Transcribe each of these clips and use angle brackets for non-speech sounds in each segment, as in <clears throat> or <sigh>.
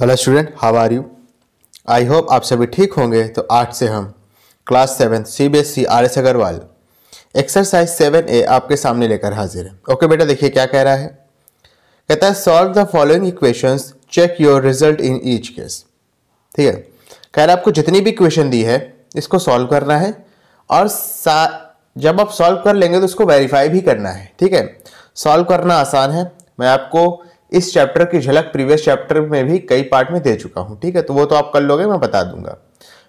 Hello student how are you I hope आप सभी ठीक होंगे तो आठ से हम class seven C B S C R S Aggarwal exercise seven A आपके सामने लेकर हाजिर है ओके बेटा देखिए क्या कह रहा है कहता है solve the following equations check your result in each case ठीक है कह रहा है आपको जितनी भी क्वेश्चन दी है इसको सॉल्व करना है और सा जब आप सॉल्व कर लेंगे तो उसको वेरीफाई भी करना है ठीक है सॉल्व करना आसान है मैं आपको इस चैप्टर की झलक प्रीवियस चैप्टर में भी कई पार्ट में दे चुका हूँ ठीक है तो वो तो आप कर लोगे मैं बता दूंगा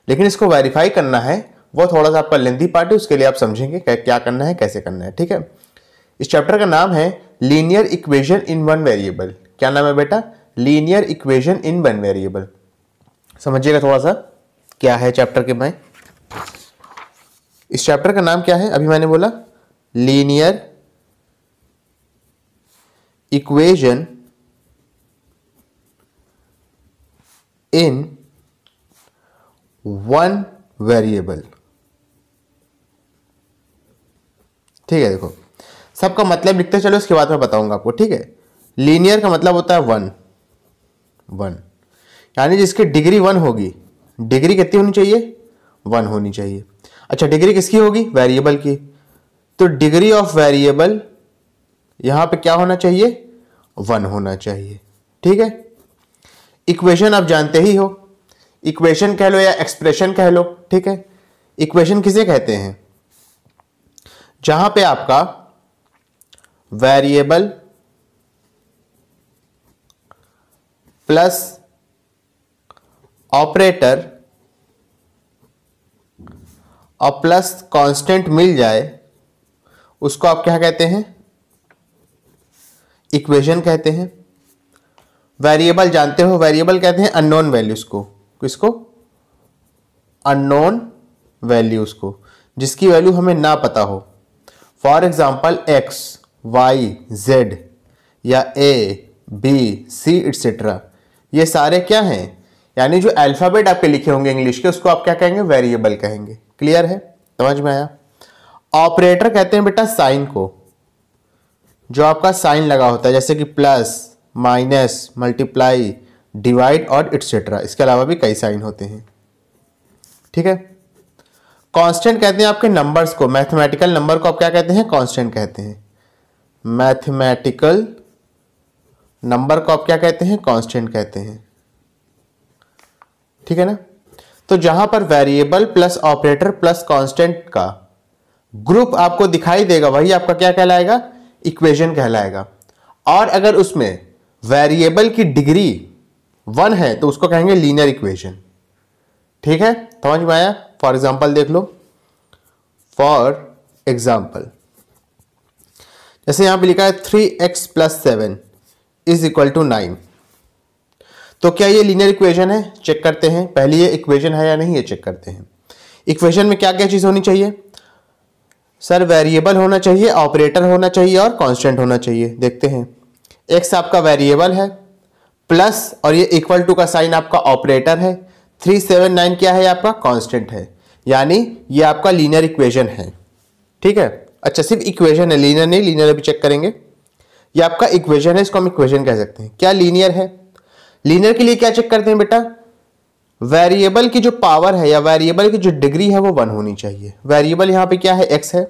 लेकिन इसको वेरीफाई करना है वो थोड़ा सा आपका लेंदी पार्ट है उसके लिए आप समझेंगे क्या करना है कैसे करना है ठीक है इस चैप्टर का नाम है linear equation in one variable क्या नाम है बेटा linear equation in one variable समझिएगा थोड़ा सा क्या है चैप्टर के मैं इस चैप्टर का नाम क्या है अभी मैंने बोला linear equation in one variable ठीक है देखो सबका मतलब लिखते चलो उसके बाद मैं बताऊंगा आपको ठीक है लीनियर का मतलब होता है वन वन यानी जिसकी डिग्री वन होगी डिग्री कितनी होनी चाहिए वन होनी चाहिए अच्छा डिग्री किसकी होगी वेरिएबल की तो डिग्री ऑफ वेरिएबल यहां पे क्या होना चाहिए वन होना चाहिए ठीक है इक्वेशन आप जानते ही हो इक्वेशन कह लो या एक्सप्रेशन कह लो ठीक है इक्वेशन किसे कहते हैं जहां पे आपका वेरिएबल प्लस ऑपरेटर और प्लस कांस्टेंट मिल जाए उसको आप क्या कहते हैं इक्वेशन कहते हैं वेरिएबल जानते हो वेरिएबल कहते हैं अननोन वैल्यूज़ को किसको अननोन वैल्यूज़ को जिसकी वैल्यू हमें ना पता हो for example X Y Z या ए बी सी एट्सेट्रा ये सारे क्या हैं यानी जो अल्फ़ाबेट आपके लिखे होंगे इंग्लिश के उसको आप क्या कहेंगे वेरिएबल कहेंगे क्लियर है समझ में आया ऑपरेटर कहते हैं बेटा साइन को जो आपका साइन लगा होता है जैसे कि प्लस माइनस मल्टीप्लाई डिवाइड और एट्सेट्रा इसके अलावा भी कई साइन होते हैं ठीक है कांस्टेंट कहते हैं आपके नंबर्स को मैथमेटिकल नंबर को आप क्या कहते हैं कांस्टेंट कहते हैं मैथमेटिकल नंबर को आप क्या कहते हैं कांस्टेंट कहते हैं ठीक है ना तो जहां पर variable plus operator plus constant का ग्रुप आपको दिखाई देगा वही आपका क्या कहलाएगा इक्वेशन कहलाएगा और अगर उसमें वेरिएबल की डिग्री वन है तो उसको कहेंगे लीनियर इक्वेशन ठीक है समझ में आया फॉर एग्जाम्पल देख लो फॉर एग्जाम्पल जैसे यहां पे लिखा है three x plus seven is equal to nine तो क्या ये लीनियर इक्वेशन है चेक करते हैं पहले ये इक्वेशन है या नहीं ये चेक करते हैं इक्वेशन में क्या क्या चीज़ होनी चाहिए सर वेरिएबल होना चाहिए ऑपरेटर होना चाहिए और कांस्टेंट होना चाहिए देखते हैं एक्स आपका वेरिएबल है प्लस और ये इक्वल टू का साइन आपका ऑपरेटर है थ्री सेवन नाइन क्या है आपका कांस्टेंट है यानी ये आपका लीनियर इक्वेशन है ठीक है अच्छा सिर्फ इक्वेशन है लीनियर नहीं लीनियर अभी चेक करेंगे ये आपका इक्वेशन है इसको हम इक्वेशन कह सकते हैं क्या लीनियर है लीनियर के लिए क्या चेक करते हैं बेटा वेरिएबल की जो पावर है या वेरिएबल की जो डिग्री है वो वन होनी चाहिए वेरिएबल यहाँ पे क्या है एक्स है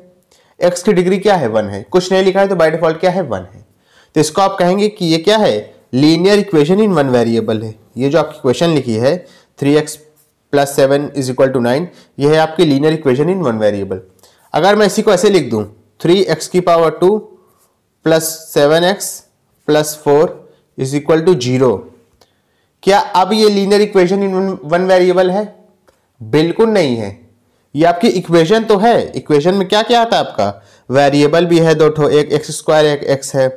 एक्स की डिग्री क्या है वन है कुछ नहीं लिखा है तो बाई डिफॉल्ट क्या है वन है तो इसको आप कहेंगे कि ये क्या है linear equation in one variable है ये जो आपकी क्वेश्चन लिखी है three x plus seven is equal to nine ये है आपकी linear equation in one variable अगर मैं इसी को ऐसे लिख दूँ थ्री एक्स की power two plus seven X plus four is equal to zero क्या अब ये linear equation in one variable है बिल्कुल नहीं है ये आपकी इक्वेशन तो है इक्वेशन में क्या क्या आता है आपका वेरिएबल भी है दो ठो एक एक्स स्क्वायर एक एक्स है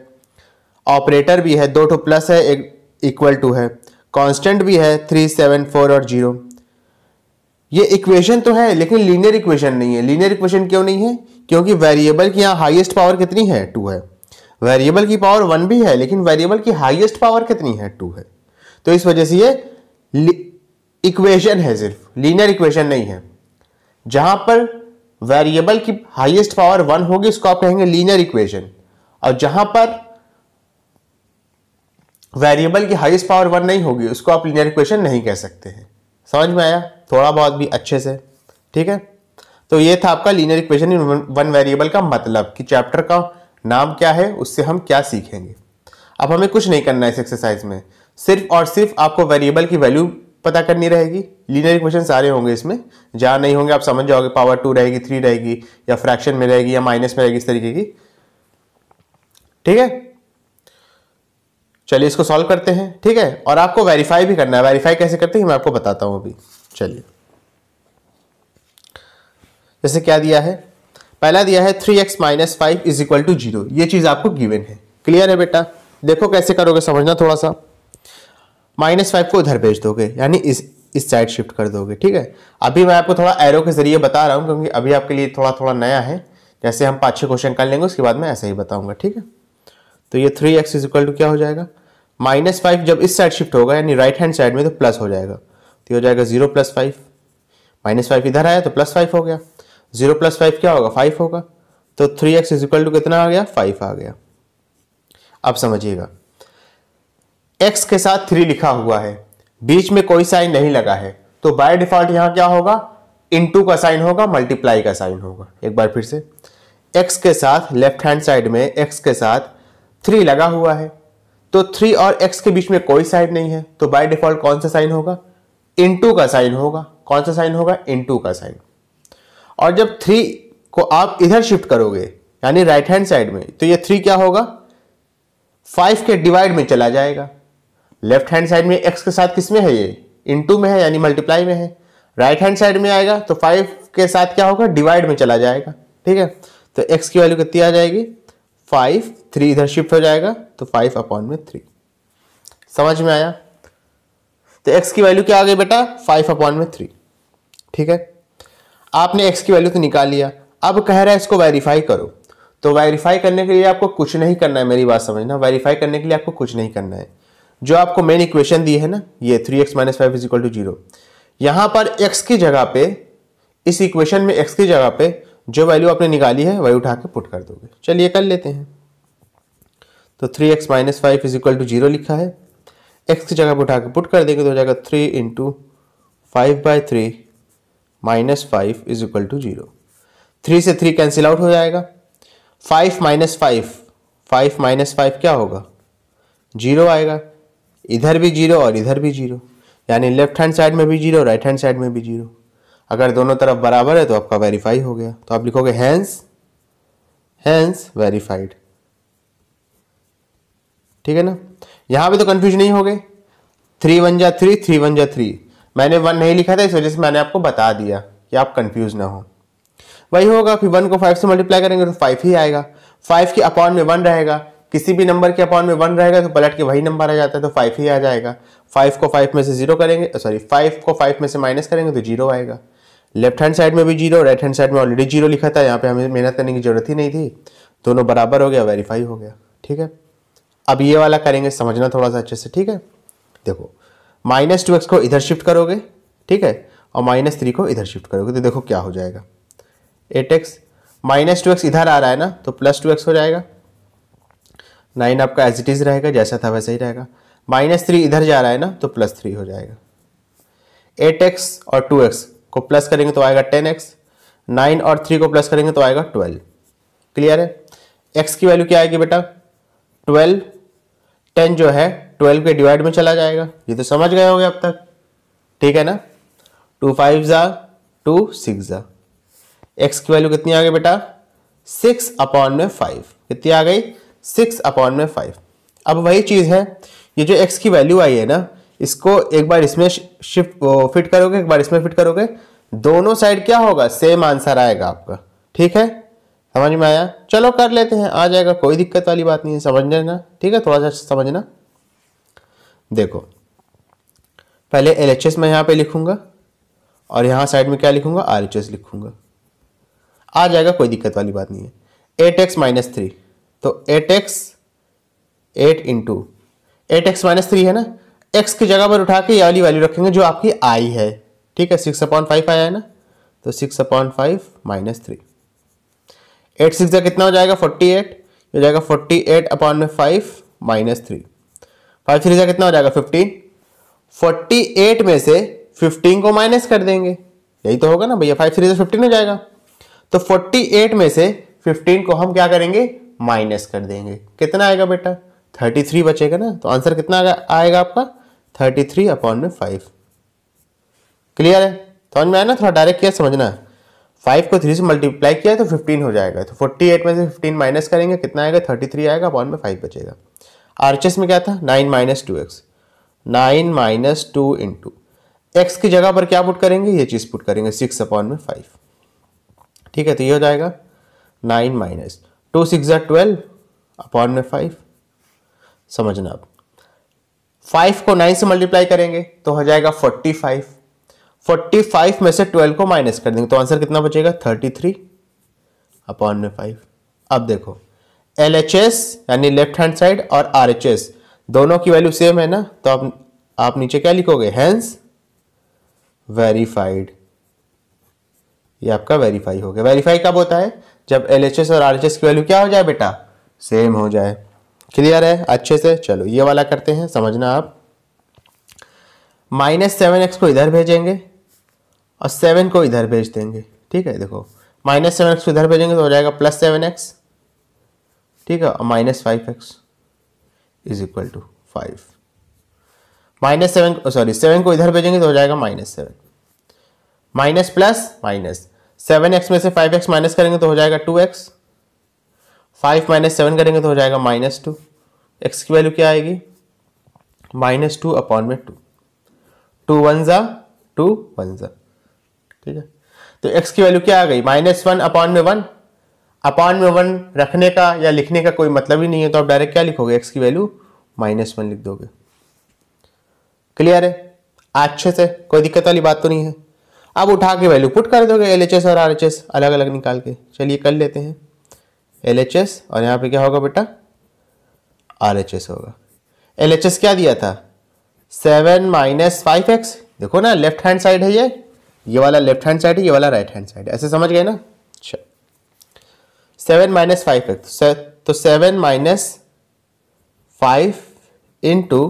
ऑपरेटर भी है दो ठो प्लस है एक इक्वल टू है कांस्टेंट भी है थ्री सेवन फोर और जीरो ये इक्वेशन तो है लेकिन लीनियर इक्वेशन नहीं है लीनियर इक्वेशन क्यों नहीं है क्योंकि वेरिएबल की यहाँ हाइएस्ट पावर कितनी है टू है वेरिएबल की पावर वन भी है लेकिन वेरिएबल की हाइएस्ट पावर कितनी है टू है तो इस वजह से ये इक्वेशन है सिर्फ लीनियर इक्वेशन नहीं है जहाँ पर वेरिएबल की हाइएस्ट पावर वन होगी उसको आप कहेंगे लीनियर इक्वेशन और जहां पर वेरिएबल की हाइस्ट पावर वन नहीं होगी उसको आप लीनियर इक्वेशन नहीं कह सकते हैं समझ में आया थोड़ा बहुत भी अच्छे से ठीक है तो ये था आपका linear equation in one variable का मतलब कि चैप्टर का नाम क्या है उससे हम क्या सीखेंगे अब हमें कुछ नहीं करना है इस एक्सरसाइज में सिर्फ और सिर्फ आपको वेरिएबल की वैल्यू पता करनी रहेगी लीनियर इक्वेशन सारे होंगे इसमें जहाँ नहीं होंगे आप समझ जाओगे पावर टू रहेगी थ्री रहेगी या फ्रैक्शन में रहेगी या माइनस में रहेगी इस तरीके की ठीक है चलिए इसको सॉल्व करते हैं ठीक है और आपको वेरीफाई भी करना है वेरीफाई कैसे करते हैं मैं आपको बताता हूं अभी चलिए जैसे क्या दिया है पहला दिया है three x minus five is equal to zero ये चीज़ आपको गिवन है क्लियर है बेटा देखो कैसे करोगे समझना थोड़ा सा माइनस फाइव को इधर भेज दोगे यानी इस इस साइड शिफ्ट कर दोगे ठीक है अभी मैं आपको थोड़ा एरो के जरिए बता रहा हूँ क्योंकि अभी आपके लिए थोड़ा थोड़ा नया है जैसे हम पाँच छः क्वेश्चन कर लेंगे उसके बाद मैं ऐसे ही बताऊंगा ठीक है तो ये three X is equal to क्या हो जाएगा माइनस फाइव जब इस साइड शिफ्ट होगा यानी राइट हैंड साइड में तो प्लस हो जाएगा तो हो जाएगा zero plus five minus five इधर आया तो प्लस फाइव हो गया जीरो प्लस फाइव क्या होगा फाइव होगा तो three X is equal to कितना आ गया फाइव आ गया अब समझिएगा एक्स के साथ थ्री लिखा हुआ है बीच में कोई साइन नहीं लगा है तो बाय डिफॉल्ट यहाँ क्या होगा इनटू का साइन होगा मल्टीप्लाई का साइन होगा एक बार फिर से एक्स के साथ लेफ्ट हैंड साइड में एक्स के साथ थ्री लगा हुआ है तो थ्री और एक्स के बीच में कोई साइन नहीं है तो बाय डिफॉल्ट कौन सा साइन होगा इनटू का साइन होगा कौन सा साइन होगा इनटू का साइन और जब थ्री को आप इधर शिफ्ट करोगे यानी राइट हैंड साइड में तो ये थ्री क्या होगा फाइव के डिवाइड में चला जाएगा लेफ्ट हैंड साइड में एक्स के साथ किस में है ये इनटू में है यानी मल्टीप्लाई में है राइट हैंड साइड में आएगा तो फाइव के साथ क्या होगा डिवाइड में चला जाएगा ठीक है तो एक्स की वैल्यू कितनी आ जाएगी फाइव थ्री इधर शिफ्ट हो जाएगा तो फाइव अपॉन में थ्री समझ में आया तो एक्स की वैल्यू क्या आ गई बेटा फाइव अपॉन में थ्री ठीक है आपने एक्स की वैल्यू तो निकाल लिया अब कह रहा है इसको वेरीफाई करो तो वेरीफाई करने के लिए आपको कुछ नहीं करना है मेरी बात समझना वेरीफाई करने के लिए आपको कुछ नहीं करना है जो आपको मेन इक्वेशन दी है ना ये three x minus five is equal to zero यहाँ पर एक्स की जगह पे इस इक्वेशन में एक्स की जगह पे जो वैल्यू आपने निकाली है वही उठा के पुट कर दोगे चलिए कर लेते हैं तो three x minus five is equal to zero लिखा है एक्स की जगह पर उठा के पुट कर देंगे तो हो जाएगा three into five by three minus five is equal to zero three से थ्री कैंसिल आउट हो जाएगा five minus five five minus five क्या होगा जीरो आएगा इधर भी जीरो और इधर भी जीरो यानी लेफ्ट हैंड साइड में भी जीरो राइट हैंड साइड में भी जीरो अगर दोनों तरफ बराबर है तो आपका वेरीफाई हो गया तो आप लिखोगे हैंस हैंस वेरीफाइड ठीक है ना यहां पे तो कन्फ्यूज नहीं हो गए थ्री वन जा थ्री थ्री वन जा थ्री मैंने वन नहीं लिखा था इस वजह से मैंने आपको बता दिया कि आप कन्फ्यूज ना हो वही होगा कि वन को फाइव से मल्टीप्लाई करेंगे तो फाइव ही आएगा फाइव के अपॉन में वन रहेगा किसी भी नंबर के अपॉन में वन रहेगा तो पलट के वही नंबर आ जाता है तो फाइव ही आ जाएगा फाइव को फाइव में से जीरो करेंगे सॉरी फाइव को फाइव में से माइनस करेंगे तो जीरो आएगा लेफ्ट हैंड साइड में भी जीरो राइट हैंड साइड में ऑलरेडी जीरो लिखा था यहाँ पे हमें मेहनत करने की ज़रूरत ही नहीं थी दोनों बराबर हो गया वेरीफाई हो गया ठीक है अब ये वाला करेंगे समझना थोड़ा सा अच्छे से ठीक है देखो माइनस टू एक्स को इधर शिफ्ट करोगे ठीक है और माइनस थ्री को इधर शिफ्ट करोगे तो देखो क्या हो जाएगा eight X minus two X इधर आ रहा है ना तो प्लस टू एक्स हो जाएगा नाइन आपका एज इट इज़ रहेगा जैसा था वैसा ही रहेगा माइनस थ्री इधर जा रहा है ना तो प्लस थ्री हो जाएगा एट एक्स और टू एक्स को प्लस करेंगे तो आएगा टेन एक्स नाइन और थ्री को प्लस करेंगे तो आएगा ट्वेल्व क्लियर है एक्स की वैल्यू क्या आएगी बेटा ट्वेल्व टेन जो है ट्वेल्व के डिवाइड में चला जाएगा ये तो समझ गए होगे अब तक ठीक है ना टू फाइव ज़ा टू सिक्स ज़ा एक्स की वैल्यू कितनी आ गई बेटा सिक्स अपॉन में फाइव कितनी आ गई सिक्स अपॉन में फाइव अब वही चीज़ है ये जो एक्स की वैल्यू आई है ना इसको एक बार इसमें शिफ्ट फिट करोगे एक बार इसमें फिट करोगे दोनों साइड क्या होगा सेम आंसर आएगा आपका ठीक है समझ में आया चलो कर लेते हैं आ जाएगा कोई दिक्कत वाली बात नहीं है समझ लेना ठीक है थोड़ा सा समझना देखो पहले एल एच एस मैं यहाँ पे लिखूंगा और यहाँ साइड में क्या लिखूंगा आर एच एस आ जाएगा कोई दिक्कत वाली बात नहीं है एट एक्स माइनस थ्री तो eight X eight into eight X minus three है ना एक्स की जगह पर उठा के ये वाली वैल्यू रखेंगे जो आपकी आई है ठीक है सिक्स अपॉइंट फाइव आया है ना तो six upon five minus three eight six का कितना हो जाएगा फोर्टी एट हो जाएगा फोर्टी एट अपॉन में five minus three five three का कितना हो जाएगा फिफ्टीन फोर्टी एट में से फिफ्टीन को माइनस कर देंगे यही तो होगा ना भैया फाइव थ्री से फिफ्टीन हो जाएगा तो फोर्टी एट में से फिफ्टीन को हम क्या करेंगे माइनस कर देंगे कितना आएगा बेटा थर्टी थ्री बचेगा ना तो आंसर कितना आएगा आपका थर्टी थ्री अपॉन में फाइव क्लियर है तो समझ में आया ना थोड़ा डायरेक्ट किया समझना है फाइव को थ्री से मल्टीप्लाई किया तो फिफ्टीन हो जाएगा तो फोर्टी एट में से फिफ्टीन माइनस करेंगे कितना आएगा थर्टी थ्री आएगा अपॉन में फाइव बचेगा आर्चेस में क्या था nine minus two X nine minus two in to x की जगह पर क्या पुट करेंगे ये चीज़ पुट करेंगे सिक्स अपॉन में फाइव ठीक है तो ये हो जाएगा नाइन माइनस टू सिक्स या ट्वेल्व अपॉन में फाइव समझना आप फाइव को नाइन से मल्टीप्लाई करेंगे तो हो जाएगा फोर्टी फाइव फोर्टी फाइव में से ट्वेल्व को माइनस कर देंगे तो आंसर कितना बचेगा थर्टी थ्री अपॉन में फाइव अब देखो एल एच एस यानी लेफ्ट हैंड साइड और आर एच एस दोनों की वैल्यू सेम है ना तो आप आप नीचे क्या लिखोगे हैंस वेरीफाइड ये आपका वेरीफाई हो गया वेरीफाई कब होता है जब एल एच एस और आर एच एस की वैल्यू क्या हो जाए बेटा सेम हो जाए क्लियर है अच्छे से चलो ये वाला करते हैं समझना आप माइनस सेवन एक्स को इधर भेजेंगे और सेवन को इधर भेज देंगे ठीक है देखो माइनस सेवन एक्स को इधर भेजेंगे तो हो जाएगा प्लस सेवन एक्स ठीक है और minus five X is equal to five minus seven sorry seven को इधर भेजेंगे तो हो जाएगा minus seven minus plus minus seven X में से फाइव एक्स माइनस करेंगे तो हो जाएगा two X five minus seven करेंगे तो हो जाएगा माइनस टू एक्स की वैल्यू क्या आएगी माइनस टू अपॉन में टू टू वन ज़ा टू वन ज़ा ठीक है तो एक्स की वैल्यू क्या आ गई माइनस वन अपॉन में वन अपॉन में वन रखने का या लिखने का कोई मतलब ही नहीं है तो आप डायरेक्ट क्या लिखोगे एक्स की वैल्यू माइनस वन लिख दोगे क्लियर है अच्छे से कोई दिक्कत वाली बात तो नहीं है अब उठा के वैल्यू पुट कर दोगे एल एच एस और आर एच एस अलग अलग निकाल के चलिए कर लेते हैं एल एच एस और यहाँ पे क्या होगा बेटा आर एच एस होगा एल एच एस क्या दिया था सेवन माइनस फाइव एक्स देखो ना लेफ्ट हैंड साइड है ये ये वाला लेफ्ट हैंड साइड है ये वाला राइट हैंड साइड ऐसे समझ गए ना अच्छा सेवन माइनस फाइव एक्स तो seven minus five into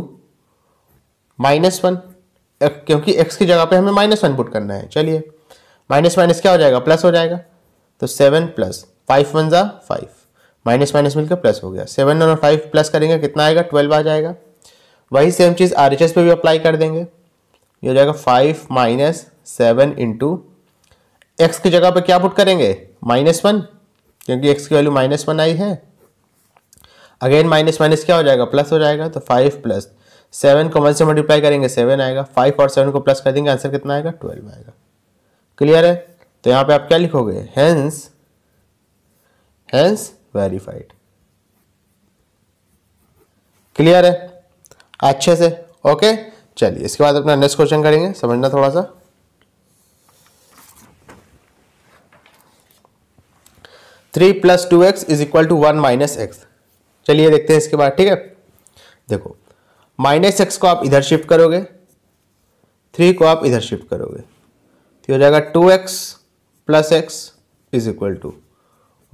minus one क्योंकि एक्स की जगह पे हमें माइनस वन पुट करना है चलिए माइनस माइनस क्या हो जाएगा प्लस हो जाएगा तो सेवन प्लस फाइव वन ज़ा फाइव माइनस माइनस मिलकर प्लस हो गया सेवन वन और फाइव प्लस करेंगे कितना आएगा ट्वेल्व आ जाएगा वही सेम चीज़ आर एच एस पे भी अप्लाई कर देंगे ये हो जाएगा five minus seven into x की जगह पे क्या पुट करेंगे माइनस वन क्योंकि एक्स की वैल्यू माइनस वन आई है अगेन माइनस माइनस क्या हो जाएगा प्लस हो जाएगा तो फाइव प्लस सेवन को वन से मल्टीप्लाई करेंगे सेवन आएगा फाइव और सेवन को प्लस कर देंगे आंसर कितना आएगा ट्वेल्व आएगा क्लियर है तो यहाँ पे आप क्या लिखोगे हैंस हैंस वेरीफाइड क्लियर है अच्छे से ओके चलिए इसके बाद अपना नेक्स्ट क्वेश्चन करेंगे समझना थोड़ा सा three plus two x is equal to one minus X चलिए देखते हैं इसके बाद ठीक है देखो माइनस एक्स को आप इधर शिफ्ट करोगे थ्री को आप इधर शिफ्ट करोगे तो हो जाएगा two x plus X is equal to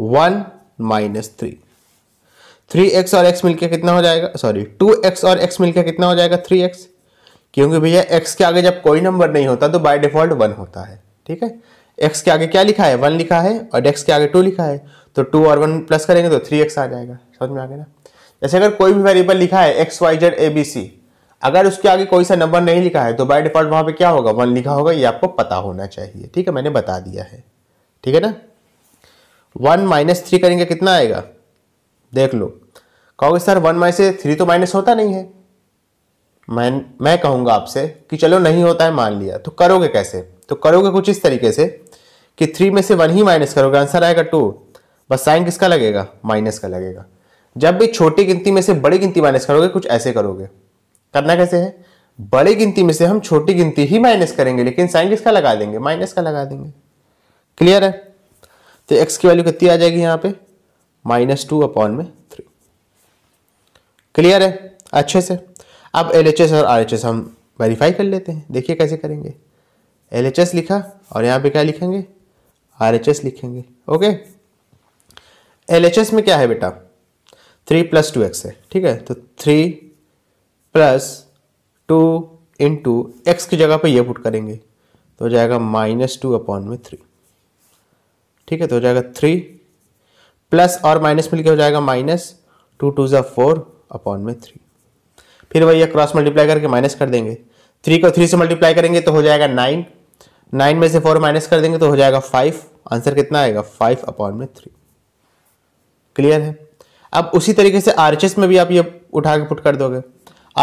one minus three three x और एक्स मिलकर कितना हो जाएगा सॉरी टू एक्स और एक्स मिलकर कितना हो जाएगा थ्री एक्स क्योंकि भैया एक्स के आगे जब कोई नंबर नहीं होता तो बाय डिफॉल्ट वन होता है ठीक है एक्स के आगे क्या लिखा है वन लिखा है और एक्स के आगे टू लिखा है तो टू और वन प्लस करेंगे तो थ्री एक्स आ जाएगा समझ में आ गया ना जैसे अगर कोई भी वेरिएबल लिखा है X Y Z A B C अगर उसके आगे कोई सा नंबर नहीं लिखा है तो बाय डिफॉल्ट वहाँ पे क्या होगा वन लिखा होगा ये आपको पता होना चाहिए ठीक है मैंने बता दिया है ठीक है ना वन माइनस थ्री करेंगे कितना आएगा देख लो कहोगे सर वन माइनस थ्री तो माइनस होता नहीं है मैं मैं कहूँगा आपसे कि चलो नहीं होता है मान लिया तो करोगे कैसे तो करोगे कुछ इस तरीके से कि थ्री में से वन ही माइनस करोगे आंसर आएगा टू बस साइन किसका लगेगा माइनस का लगेगा जब भी छोटी गिनती में से बड़ी गिनती माइनस करोगे कुछ ऐसे करोगे करना कैसे है बड़ी गिनती में से हम छोटी गिनती ही माइनस करेंगे लेकिन साइन किसका लगा देंगे माइनस का लगा देंगे क्लियर है तो एक्स की वैल्यू कितनी आ जाएगी यहाँ पे माइनस टू अपॉन में थ्री क्लियर है अच्छे से अब एल एच एस और आर एच एस हम वेरीफाई कर लेते हैं देखिए कैसे करेंगे एल एच एस लिखा और यहाँ पे क्या लिखेंगे आर एच एस लिखेंगे ओके एल एच एस में क्या है बेटा थ्री प्लस टू एक्स है ठीक है तो three plus two into x की जगह पर यह पुट करेंगे तो हो जाएगा माइनस टू अपॉन में थ्री ठीक है तो हो जाएगा थ्री प्लस और माइनस मिलकर हो जाएगा माइनस टू टू ज़ा फोर अपॉन में थ्री फिर वही क्रॉस मल्टीप्लाई करके माइनस कर देंगे थ्री को थ्री से मल्टीप्लाई करेंगे तो हो जाएगा नाइन नाइन में से फोर माइनस कर देंगे तो हो जाएगा फाइव आंसर कितना आएगा फाइव अपॉन में थ्री क्लियर है अब उसी तरीके से आरचेस में भी आप ये उठा के पुट कर दोगे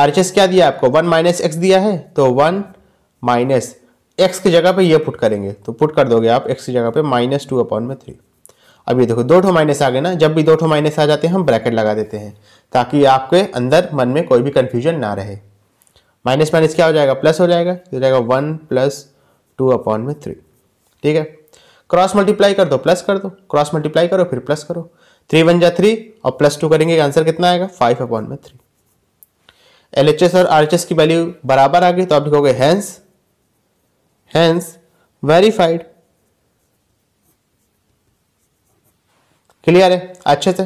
आर क्या दिया आपको वन माइनस एक्स दिया है तो वन माइनस एक्स की जगह पे ये पुट करेंगे तो पुट कर दोगे आप एक्स की जगह पे माइनस टू अपॉन में थ्री अब ये देखो दो ठो माइनस आ गए ना जब भी दो ठो माइनस आ जाते हैं हम ब्रैकेट लगा देते हैं ताकि आपके अंदर मन में कोई भी कन्फ्यूजन ना रहे माइनस माइनस क्या हो जाएगा प्लस हो जाएगा हो जाएगा वन प्लस टू अपॉन में थ्री ठीक है क्रॉस मल्टीप्लाई कर दो प्लस कर दो क्रॉस मल्टीप्लाई करो फिर प्लस करो थ्री वन जा थ्री और प्लस टू करेंगे आंसर कितना आएगा फाइव अपॉन में थ्री एल एच एस और आर एच एस की वैल्यू बराबर आ गई तो आप लिखोगे हैंस हैंस वेरीफाइड क्लियर है अच्छे से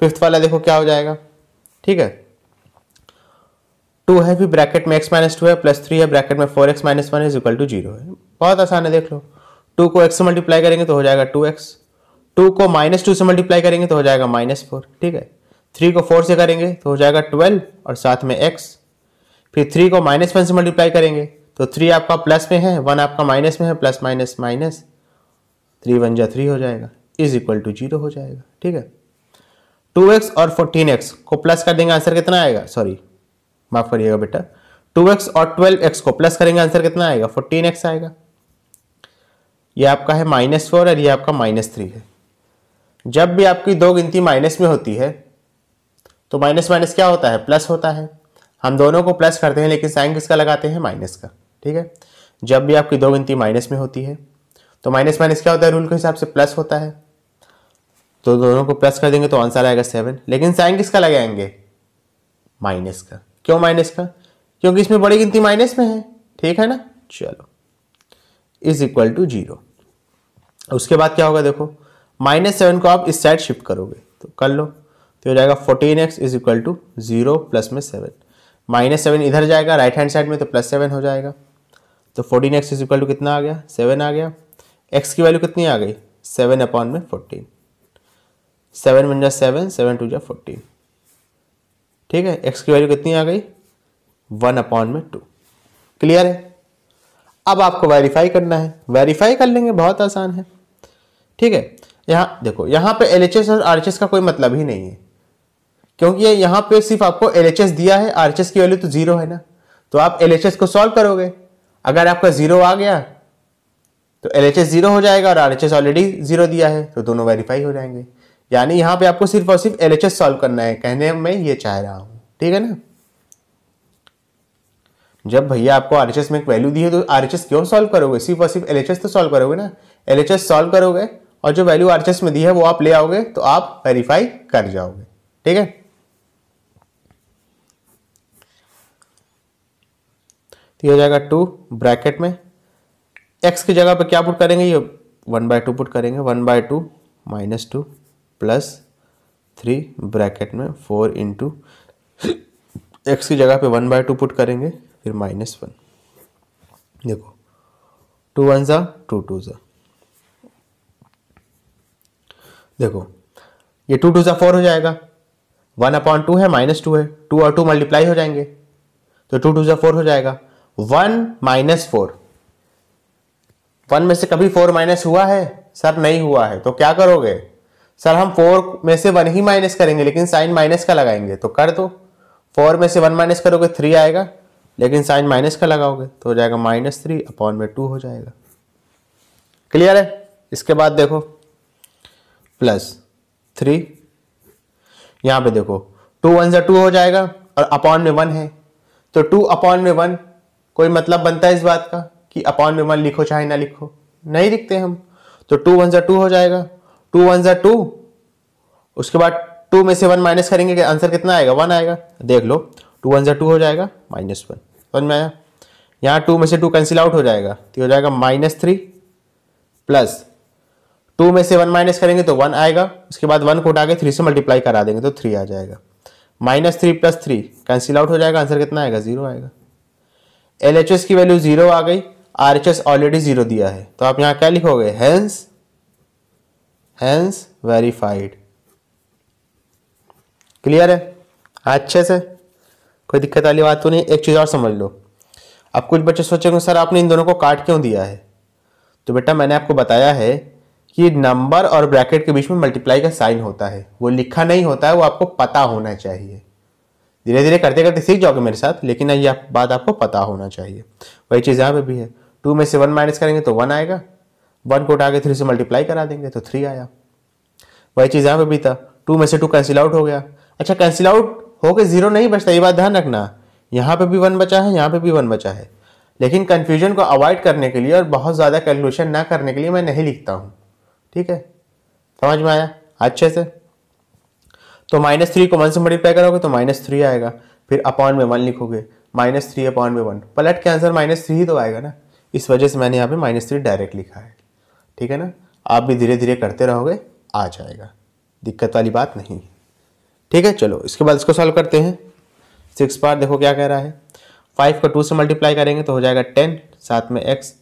फिफ्थ वाला देखो क्या हो जाएगा ठीक है टू है फिर ब्रैकेट में एक्स माइनस टू है प्लस थ्री है ब्रैकेट में four x minus one is equal to zero है बहुत आसान है देख लो टू को एक्स से मल्टीप्लाई करेंगे तो हो जाएगा टू एक्स टू को माइनस टू से मल्टीप्लाई करेंगे तो हो जाएगा माइनस फोर ठीक है थ्री को फोर से करेंगे तो हो जाएगा ट्वेल्व और साथ में एक्स फिर थ्री को माइनस वन से मल्टीप्लाई करेंगे तो थ्री आपका प्लस में है वन आपका माइनस में है plus minus minus three one जा थ्री हो जाएगा इज इक्वल टू जीरो हो जाएगा ठीक है टू एक्स और फोर्टीन एक्स को प्लस कर देंगे आंसर कितना आएगा सॉरी माफ करिएगा बेटा टू एक्स और ट्वेल्व एक्स को प्लस करेंगे आंसर कितना आएगा फोर्टीन एक्स आएगा ये आपका है माइनस फोर और ये आपका माइनस थ्री है जब भी आपकी दो गिनती माइनस में होती है तो माइनस माइनस क्या होता है प्लस होता है हम दोनों को प्लस करते हैं लेकिन साइन किसका लगाते हैं माइनस का ठीक है जब भी आपकी दो गिनती माइनस में होती है तो माइनस माइनस क्या होता है रूल के हिसाब से प्लस होता है तो दोनों को प्लस कर देंगे तो आंसर आएगा सेवन लेकिन साइन किसका लगाएंगे माइनस का क्यों माइनस का क्योंकि इसमें बड़ी गिनती माइनस में है ठीक है ना चलो इज इक्वल टू जीरो उसके बाद क्या होगा देखो माइनस सेवन को आप इस साइड शिफ्ट करोगे तो कर लो तो हो जाएगा fourteen x is equal to zero plus में सेवन माइनस सेवन इधर जाएगा राइट हैंड साइड में तो प्लस सेवन हो जाएगा तो fourteen x is equal to कितना आ गया सेवन आ गया एक्स की वैल्यू कितनी आ गई सेवन अपॉन में फोर्टीन सेवन वन जा सेवन सेवन टू जा फोर्टीन ठीक है एक्स की वैल्यू कितनी आ गई वन अपॉन में टू क्लियर है अब आपको वेरीफाई करना है वेरीफाई कर लेंगे बहुत आसान है ठीक है यहाँ देखो यहाँ पे एल और आर का कोई मतलब ही नहीं है क्योंकि यहाँ पे सिर्फ आपको एल दिया है आर की वैल्यू तो जीरो है ना तो आप एल को सॉल्व करोगे अगर आपका ज़ीरो आ गया तो एल एच एस ज़ीरो हो जाएगा और R H S already zero दिया है तो दोनों वेरीफाई हो जाएंगे यानी यहाँ पे आपको सिर्फ और सिर्फ एल एच एस सॉल्व करना है कहने में ये चाह रहा हूँ ठीक है ना जब भैया आपको आर एच एस में वैल्यू दी है तो आर एच एस क्यों सॉल्व करोगे सिर्फ और सिर्फ एल एच एस तो सॉल्व करोगे ना एल एच एस सॉल्व करोगे और जो वैल्यू आर एच एस में दी है वो आप ले आओगे तो आप वेरीफाई कर जाओगे ठीक है तो ये हो जाएगा टू ब्रैकेट में एक्स की जगह पर क्या पुट करेंगे ये वन बाय टू पुट करेंगे one by two minus two plus three bracket में फोर इंटू एक्स की जगह पे वन बाय टू पुट करेंगे फिर माइनस वन देखो टू वन ज़ा टू टू ज़ा देखो ये टू टू ज़ा फोर हो जाएगा वन अपॉन टू है माइनस टू है टू और टू मल्टीप्लाई हो जाएंगे तो टू टू ज़ा फोर हो जाएगा वन माइनस फोर वन में से कभी फोर माइनस हुआ है सर नहीं हुआ है तो क्या करोगे सर हम फोर में से वन ही माइनस करेंगे लेकिन साइन माइनस का लगाएंगे तो कर दो फोर में से वन माइनस करोगे थ्री आएगा लेकिन साइन माइनस का लगाओगे तो हो जाएगा माइनस थ्री अपॉन में टू हो जाएगा क्लियर है इसके बाद देखो प्लस थ्री यहाँ पे देखो टू वन जो टू हो जाएगा और अपॉन में वन है तो टू अपॉन में वन कोई मतलब बनता है इस बात का कि अपॉन में वन लिखो चाहे ना लिखो नहीं लिखते हम तो टू वन ज़ा टू हो जाएगा टू वन ज़ा टू उसके बाद टू में से वन माइनस करेंगे कि आंसर कितना आएगा वन आएगा देख लो टू वन ज़ा टू हो जाएगा माइनस वन वन में आया यहाँ टू में से टू कैंसिल आउट हो जाएगा तो हो जाएगा माइनस थ्री प्लस टू में से वन माइनस करेंगे तो वन आएगा उसके बाद वन को उठा के थ्री से मल्टीप्लाई करा देंगे तो थ्री आ जाएगा minus three plus three cancel out हो जाएगा आंसर कितना आएगा जीरो आएगा एल की वैल्यू जीरो आ गई आर ऑलरेडी जीरो दिया है तो आप यहाँ क्या लिखोगे हैंस हैंस वेरीफाइड क्लियर है अच्छे से कोई दिक्कत वाली बात तो नहीं एक चीज़ और समझ लो अब कुछ बच्चे सोचेंगे सर आपने इन दोनों को काट क्यों दिया है तो बेटा मैंने आपको बताया है कि नंबर और ब्रैकेट के बीच में मल्टीप्लाई का साइन होता है वो लिखा नहीं होता है वो आपको पता होना चाहिए धीरे धीरे करते करते सीख जाओगे मेरे साथ लेकिन ये आप, बात आपको पता होना चाहिए वही चीज़ यहाँ पे भी है टू में से वन माइनस करेंगे तो वन आएगा वन को उठा के थ्री से मल्टीप्लाई करा देंगे तो थ्री आया वही चीज़ यहाँ पे भी था टू में से टू कैंसिल आउट हो गया अच्छा कैंसिल आउट होकर जीरो नहीं बचता ये बात ध्यान रखना यहाँ पर भी वन बचा है यहाँ पर भी वन बचा है लेकिन कन्फ्यूजन को अवॉइड करने के लिए और बहुत ज़्यादा कैलकुलेशन ना करने के लिए मैं नहीं लिखता हूँ ठीक है समझ में आया अच्छे से तो माइनस थ्री को वन से मल्टीप्लाई करोगे तो माइनस थ्री आएगा फिर अपॉन में वन लिखोगे माइनस थ्री अपॉन में वन पलट के आंसर माइनस थ्री ही तो आएगा ना इस वजह से मैंने यहाँ पे माइनस थ्री डायरेक्ट लिखा है ठीक है ना आप भी धीरे धीरे करते रहोगे आ जाएगा दिक्कत वाली बात नहीं है ठीक है चलो इसके बाद इसको सॉल्व करते हैं सिक्स पार देखो क्या कह रहा है फाइव को टू से मल्टीप्लाई करेंगे तो हो जाएगा टेन साथ में एक्स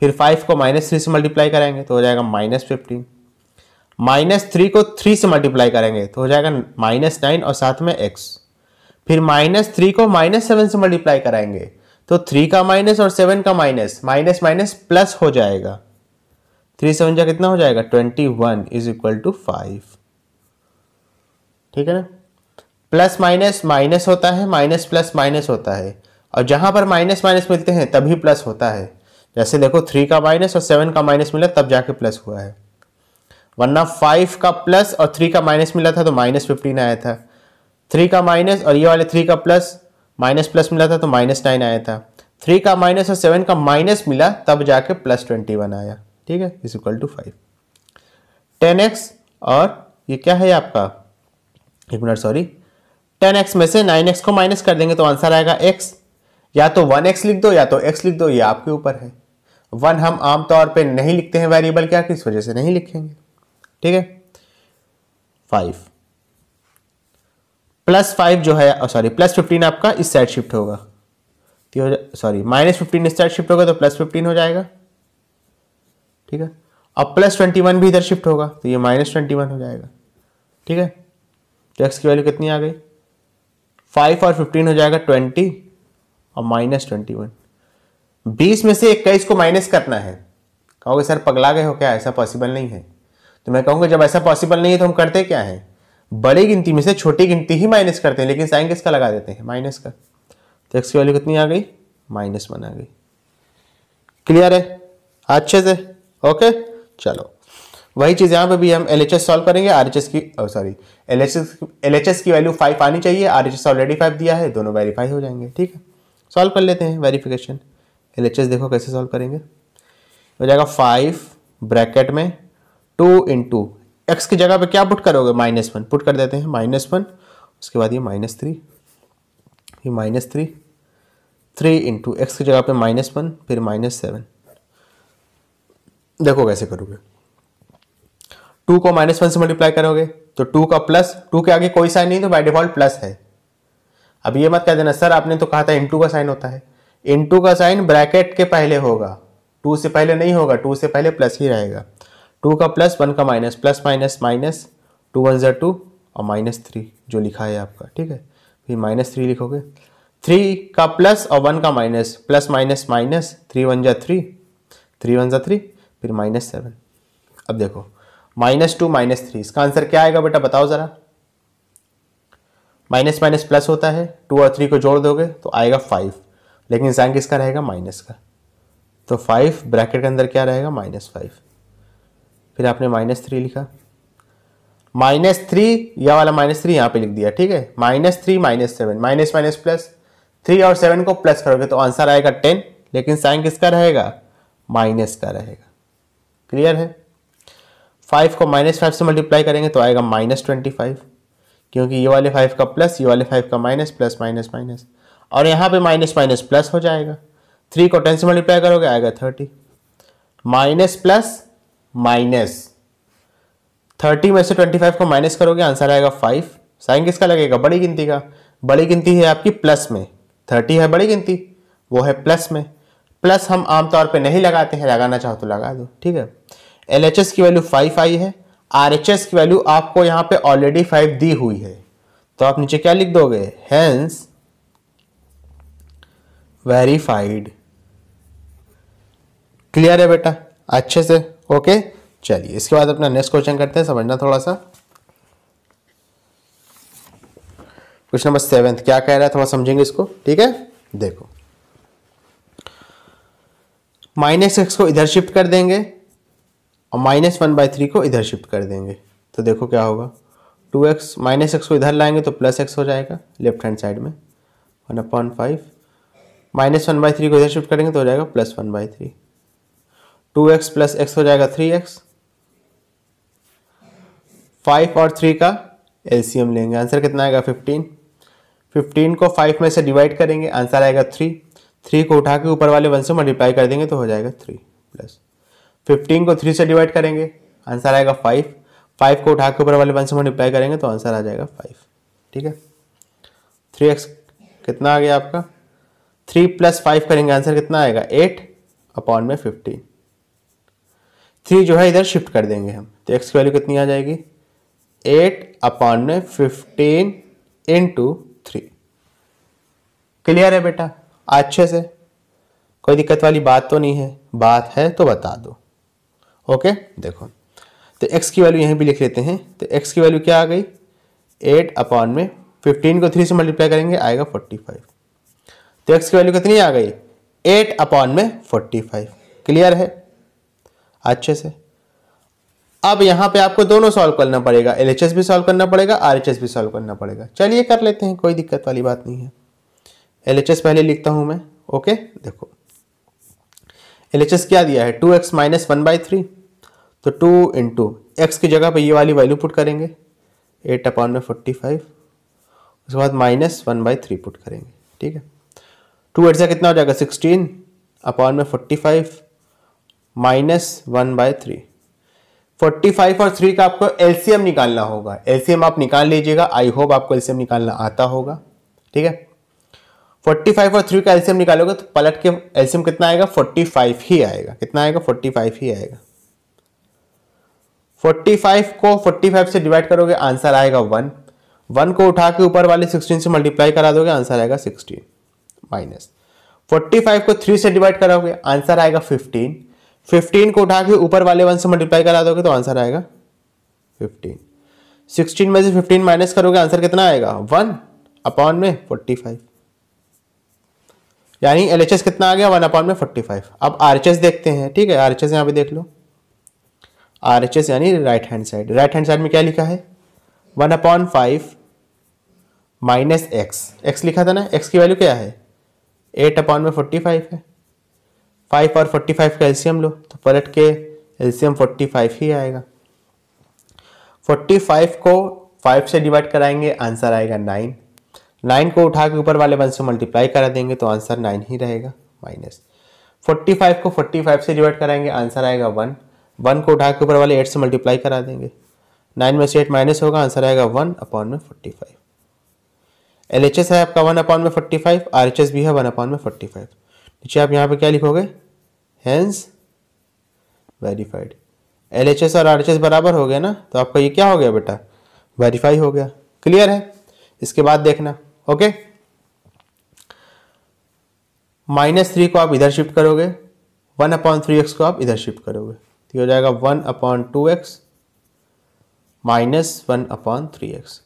फिर फाइव को माइनस थ्री से मल्टीप्लाई कराएंगे तो हो जाएगा माइनस फिफ्टीन माइनस थ्री को थ्री से मल्टीप्लाई करेंगे तो हो जाएगा माइनस नाइन और साथ में एक्स फिर माइनस थ्री को माइनस सेवन से मल्टीप्लाई कराएंगे तो थ्री का माइनस और सेवन का माइनस माइनस माइनस प्लस हो जाएगा थ्री सेवन जा कितना हो जाएगा twenty one is equal to five ठीक है ना प्लस माइनस माइनस होता है माइनस प्लस माइनस होता है और जहाँ पर माइनस माइनस मिलते हैं तभी प्लस होता है जैसे देखो थ्री का माइनस और सेवन का माइनस मिला तब जाके प्लस हुआ है वरना फाइव का प्लस और थ्री का माइनस मिला था तो माइनस फिफ्टीन आया था थ्री का माइनस और ये वाले थ्री का प्लस माइनस प्लस मिला था तो माइनस नाइन आया था थ्री का माइनस और सेवन का माइनस मिला तब जाके प्लस ट्वेंटी वन आया ठीक है is equal to five ten x और ये क्या है आपका एक मिनट सॉरी टेन एक्स में से नाइन एक्स को माइनस कर देंगे तो आंसर आएगा एक्स या तो वन एक्स लिख दो या तो एक्स लिख दो ये आपके ऊपर है वन हम आमतौर पर नहीं लिखते हैं वेरिएबल क्या किस वजह से नहीं लिखेंगे ठीक है फाइव प्लस फाइव जो है सॉरी प्लस फिफ्टीन आपका इस साइड शिफ्ट होगा सॉरी माइनस फिफ्टीन इस साइड शिफ्ट होगा तो प्लस फिफ्टीन तो हो जाएगा ठीक है अब प्लस ट्वेंटी वन भी इधर शिफ्ट होगा तो ये माइनस ट्वेंटी वन हो जाएगा ठीक है तो एक्स की वैल्यू कितनी आ गई फाइव और फिफ्टीन हो जाएगा ट्वेंटी और माइनस ट्वेंटी वन बीस में से इक्कीस को माइनस करना है कहोगे सर पगला गए हो क्या ऐसा पॉसिबल नहीं है तो मैं कहूँगा जब ऐसा पॉसिबल नहीं है तो हम करते क्या है बड़ी गिनती में से छोटी गिनती ही माइनस करते हैं लेकिन साइन किसका लगा देते हैं माइनस का तो एक्स की वैल्यू कितनी आ गई माइनस वन आ गई क्लियर है अच्छे से ओके चलो वही चीज़ यहाँ पे भी हम एल एच एस सॉल्व करेंगे आर एच एस की sorry L H S L H S की वैल्यू फाइव आनी चाहिए R H S already five दिया है दोनों वेरीफाई हो जाएंगे ठीक है सॉल्व कर लेते हैं वेरीफिकेशन एल एच एस देखो कैसे सॉल्व करेंगे हो जाएगा फाइव ब्रैकेट में टू इंटू एक्स की जगह पे क्या पुट करोगे माइनस वन पुट कर देते हैं माइनस वन उसके बाद ये माइनस थ्री ये minus three three into x की जगह पे माइनस वन फिर माइनस सेवन देखो कैसे करोगे टू को माइनस वन से मल्टीप्लाई करोगे तो टू का प्लस टू के आगे कोई साइन नहीं तो बाय डिफॉल्ट प्लस है अब ये मत कह देना सर आपने तो कहा था इंटू का साइन होता है इंटू का साइन ब्रैकेट के पहले होगा टू से पहले नहीं होगा टू से पहले प्लस ही रहेगा टू का प्लस वन का minus plus minus minus two one ज़ा टू और माइनस थ्री जो लिखा है आपका ठीक है फिर माइनस थ्री लिखोगे थ्री का प्लस और वन का minus plus minus minus three one ज़ा थ्री थ्री वन ज़ा थ्री फिर माइनस सेवन अब देखो माइनस टू माइनस थ्री इसका आंसर क्या आएगा बेटा बताओ ज़रा माइनस माइनस प्लस होता है टू और थ्री को जोड़ दोगे तो आएगा फाइव लेकिन साइन किसका रहेगा माइनस का तो फाइव ब्रैकेट के अंदर क्या रहेगा माइनस फाइव फिर आपने माइनस थ्री लिखा माइनस थ्री या वाला माइनस थ्री यहाँ पे लिख दिया ठीक है minus three minus seven minus minus plus three और सेवन को प्लस करोगे तो आंसर आएगा टेन लेकिन साइन किसका रहेगा माइनस का रहेगा क्लियर है फाइव को माइनस फाइव से मल्टीप्लाई करेंगे तो आएगा माइनस ट्वेंटी फाइव क्योंकि ये वाले फाइव का प्लस ये वाले फाइव का माइनस प्लस माइनस माइनस और यहाँ पे माइनस माइनस प्लस हो जाएगा थ्री को टेन से मल्टीप्लाई करोगे आएगा thirty minus plus minus thirty में से ट्वेंटी फाइव को माइनस करोगे आंसर आएगा फाइव साइन किसका लगेगा बड़ी गिनती का बड़ी गिनती है आपकी प्लस में थर्टी है बड़ी गिनती वो है प्लस में प्लस हम आमतौर पे नहीं लगाते हैं लगाना चाहो तो लगा दो ठीक है एल की वैल्यू फाइव आई है आर की वैल्यू आपको यहाँ पे ऑलरेडी फाइव दी हुई है तो आप नीचे क्या लिख दोगे हैंस वेरीफाइड क्लियर है बेटा अच्छे से ओके चलिए इसके बाद अपना नेक्स्ट क्वेश्चन करते हैं समझना थोड़ा सा क्वेश्चन नंबर सेवेंथ क्या कह रहा है थोड़ा समझेंगे इसको ठीक है देखो माइनस एक्स को इधर शिफ्ट कर देंगे और माइनस वन बाई थ्री को इधर शिफ्ट कर देंगे तो देखो क्या होगा टू एक्स माइनस एक्स को इधर लाएंगे तो प्लस एक्स हो जाएगा लेफ्ट हैंड साइड में one upon five minus one by three को इधर शिफ्ट करेंगे तो हो जाएगा plus one by three two x plus x हो जाएगा थ्री एक्स फाइव और थ्री का एलसीएम लेंगे आंसर कितना आएगा फिफ्टीन फिफ्टीन को फाइव में से डिवाइड करेंगे आंसर आएगा थ्री थ्री को उठा के ऊपर वाले वन से मल्टीप्लाई कर देंगे तो हो जाएगा थ्री प्लस फिफ्टीन को थ्री से डिवाइड करेंगे आंसर आएगा फाइव फाइव को उठा के ऊपर वाले वन से मल्टीप्लाई करेंगे तो आंसर आ जाएगा फाइव ठीक है थ्री एक्स कितना आ गया आपका थ्री प्लस फाइव करेंगे आंसर कितना आएगा एट अपॉन में फिफ्टीन थ्री जो है इधर शिफ्ट कर देंगे हम तो एक्स की वैल्यू कितनी आ जाएगी एट अपॉन में फिफ्टीन इंटू थ्री क्लियर है बेटा अच्छे से कोई दिक्कत वाली बात तो नहीं है बात है तो बता दो ओके देखो तो एक्स की वैल्यू यहीं भी लिख लेते हैं तो एक्स की वैल्यू क्या आ गई एट अपॉन में फिफ्टीन को थ्री से मल्टीप्लाई करेंगे आएगा फोर्टी फाइव तो एक्स की वैल्यू कितनी आ गई एट अपॉन में फोर्टी फाइव क्लियर है अच्छे से अब यहाँ पे आपको दोनों सॉल्व करना पड़ेगा एल भी सॉल्व करना पड़ेगा आर भी सॉल्व करना पड़ेगा चलिए कर लेते हैं कोई दिक्कत वाली बात नहीं है एल पहले लिखता हूँ मैं ओके देखो एल क्या दिया है two x minus one by three तो टू इन टू एक्स की जगह पे ये वाली वैल्यू पुट करेंगे एट अपॉन में फोर्टी फाइव उसके बाद minus one by three put करेंगे ठीक है टू एट कितना हो जाएगा सिक्सटीन अपॉन में forty five minus one by three forty five और थ्री का आपको एलसीएम निकालना होगा एलसीएम आप निकाल लीजिएगा आई होप आपको एलसीएम निकालना आता होगा ठीक है फोर्टी फाइव और थ्री का एलसीएम निकालोगे तो पलट के एलसीएम कितना आएगा फोर्टी फाइव ही आएगा कितना आएगा फोर्टी फाइव ही आएगा फोर्टी फाइव को फोर्टी फाइव से डिवाइड करोगे आंसर आएगा वन वन को उठा के ऊपर वाले सिक्सटीन से मल्टीप्लाई करा दोगे आंसर आएगा सिक्सटीन माइनस फोर्टी फाइव को थ्री से डिवाइड करोगे आंसर आएगा फिफ्टीन फिफ्टीन को उठा के ऊपर वाले वन से मल्टीप्लाई करा दोगे तो आंसर आएगा फिफ्टीन सिक्सटीन में से फिफ्टीन माइनस करोगे आंसर कितना आएगा वन अपॉन में फोर्टी फाइव यानी एल कितना आ गया वन अपॉन में फोर्टी फाइव अब आर देखते हैं ठीक है आर एच यहाँ पे देख लो आर यानी right hand side right hand side में क्या लिखा है one upon five minus x x लिखा था ना एक्स की वैल्यू क्या है एट अपॉन में फोर्टी फाइव है फाइव और फोर्टी फाइव का एल्शियम लो तो पलट के एल्शियम फोर्टी फाइव ही आएगा फोर्टी फाइव को फाइव से डिवाइड कराएंगे आंसर आएगा नाइन नाइन को उठा के ऊपर वाले वन से मल्टीप्लाई करा देंगे तो आंसर नाइन ही रहेगा माइनस फोर्टी फाइव को फोर्टी फाइव से डिवाइड कराएंगे आंसर आएगा वन वन को उठा के ऊपर वाले एट से मल्टीप्लाई करा देंगे नाइन में से एट माइनस होगा आंसर आएगा वन अपॉन में forty five L H S है आपका वन अपॉन में forty five R H S भी है वन अपॉन में फोर्टी फाइव नीचे आप यहाँ पे क्या लिखोगे hence verified L H S और आर एच एस बराबर हो गया ना तो आपका ये क्या हो गया बेटा वेरीफाई हो गया क्लियर है इसके बाद देखना ओके माइनस थ्री को आप इधर शिफ्ट करोगे वन अपॉइंट थ्री एक्स को आप इधर शिफ्ट करोगे तो ये हो जाएगा one upon two x minus one upon three x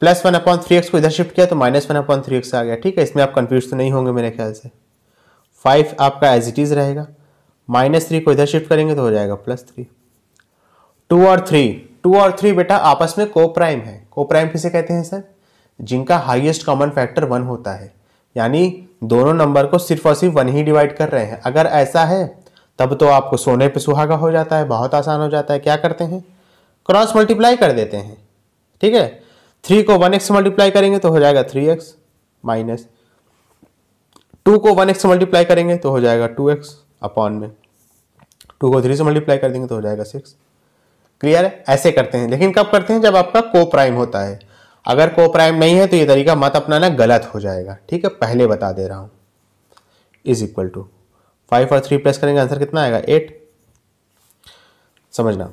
plus one upon three x को इधर शिफ्ट किया तो minus one upon three x आ गया ठीक है इसमें आप कन्फ्यूज तो नहीं होंगे मेरे ख्याल से फाइव आपका एज इट इज़ रहेगा माइनस थ्री को इधर शिफ्ट करेंगे तो हो जाएगा प्लस थ्री टू और थ्री टू और थ्री बेटा आपस में को प्राइम है को प्राइम किसे कहते हैं सर जिनका हाइएस्ट कॉमन फैक्टर वन होता है यानी दोनों नंबर को सिर्फ और सिर्फ वन ही डिवाइड कर रहे हैं अगर ऐसा है तब तो आपको सोने पे सुहागा हो जाता है बहुत आसान हो जाता है क्या करते हैं क्रॉस मल्टीप्लाई कर देते हैं ठीक है थ्री को वन एक्स मल्टीप्लाई करेंगे तो हो जाएगा थ्री एक्स माइनस टू को वन एक्स मल्टीप्लाई करेंगे तो हो जाएगा टू एक्स अपॉन में टू को थ्री से मल्टीप्लाई कर देंगे तो हो जाएगा सिक्स क्लियर है ऐसे करते हैं लेकिन कब करते हैं जब आपका को प्राइम होता है अगर को प्राइम नहीं है तो ये तरीका मत अपनाना गलत हो जाएगा ठीक है पहले बता दे रहा हूँ इज इक्वल टू फाइव और थ्री प्लस करेंगे आंसर कितना आएगा एट समझना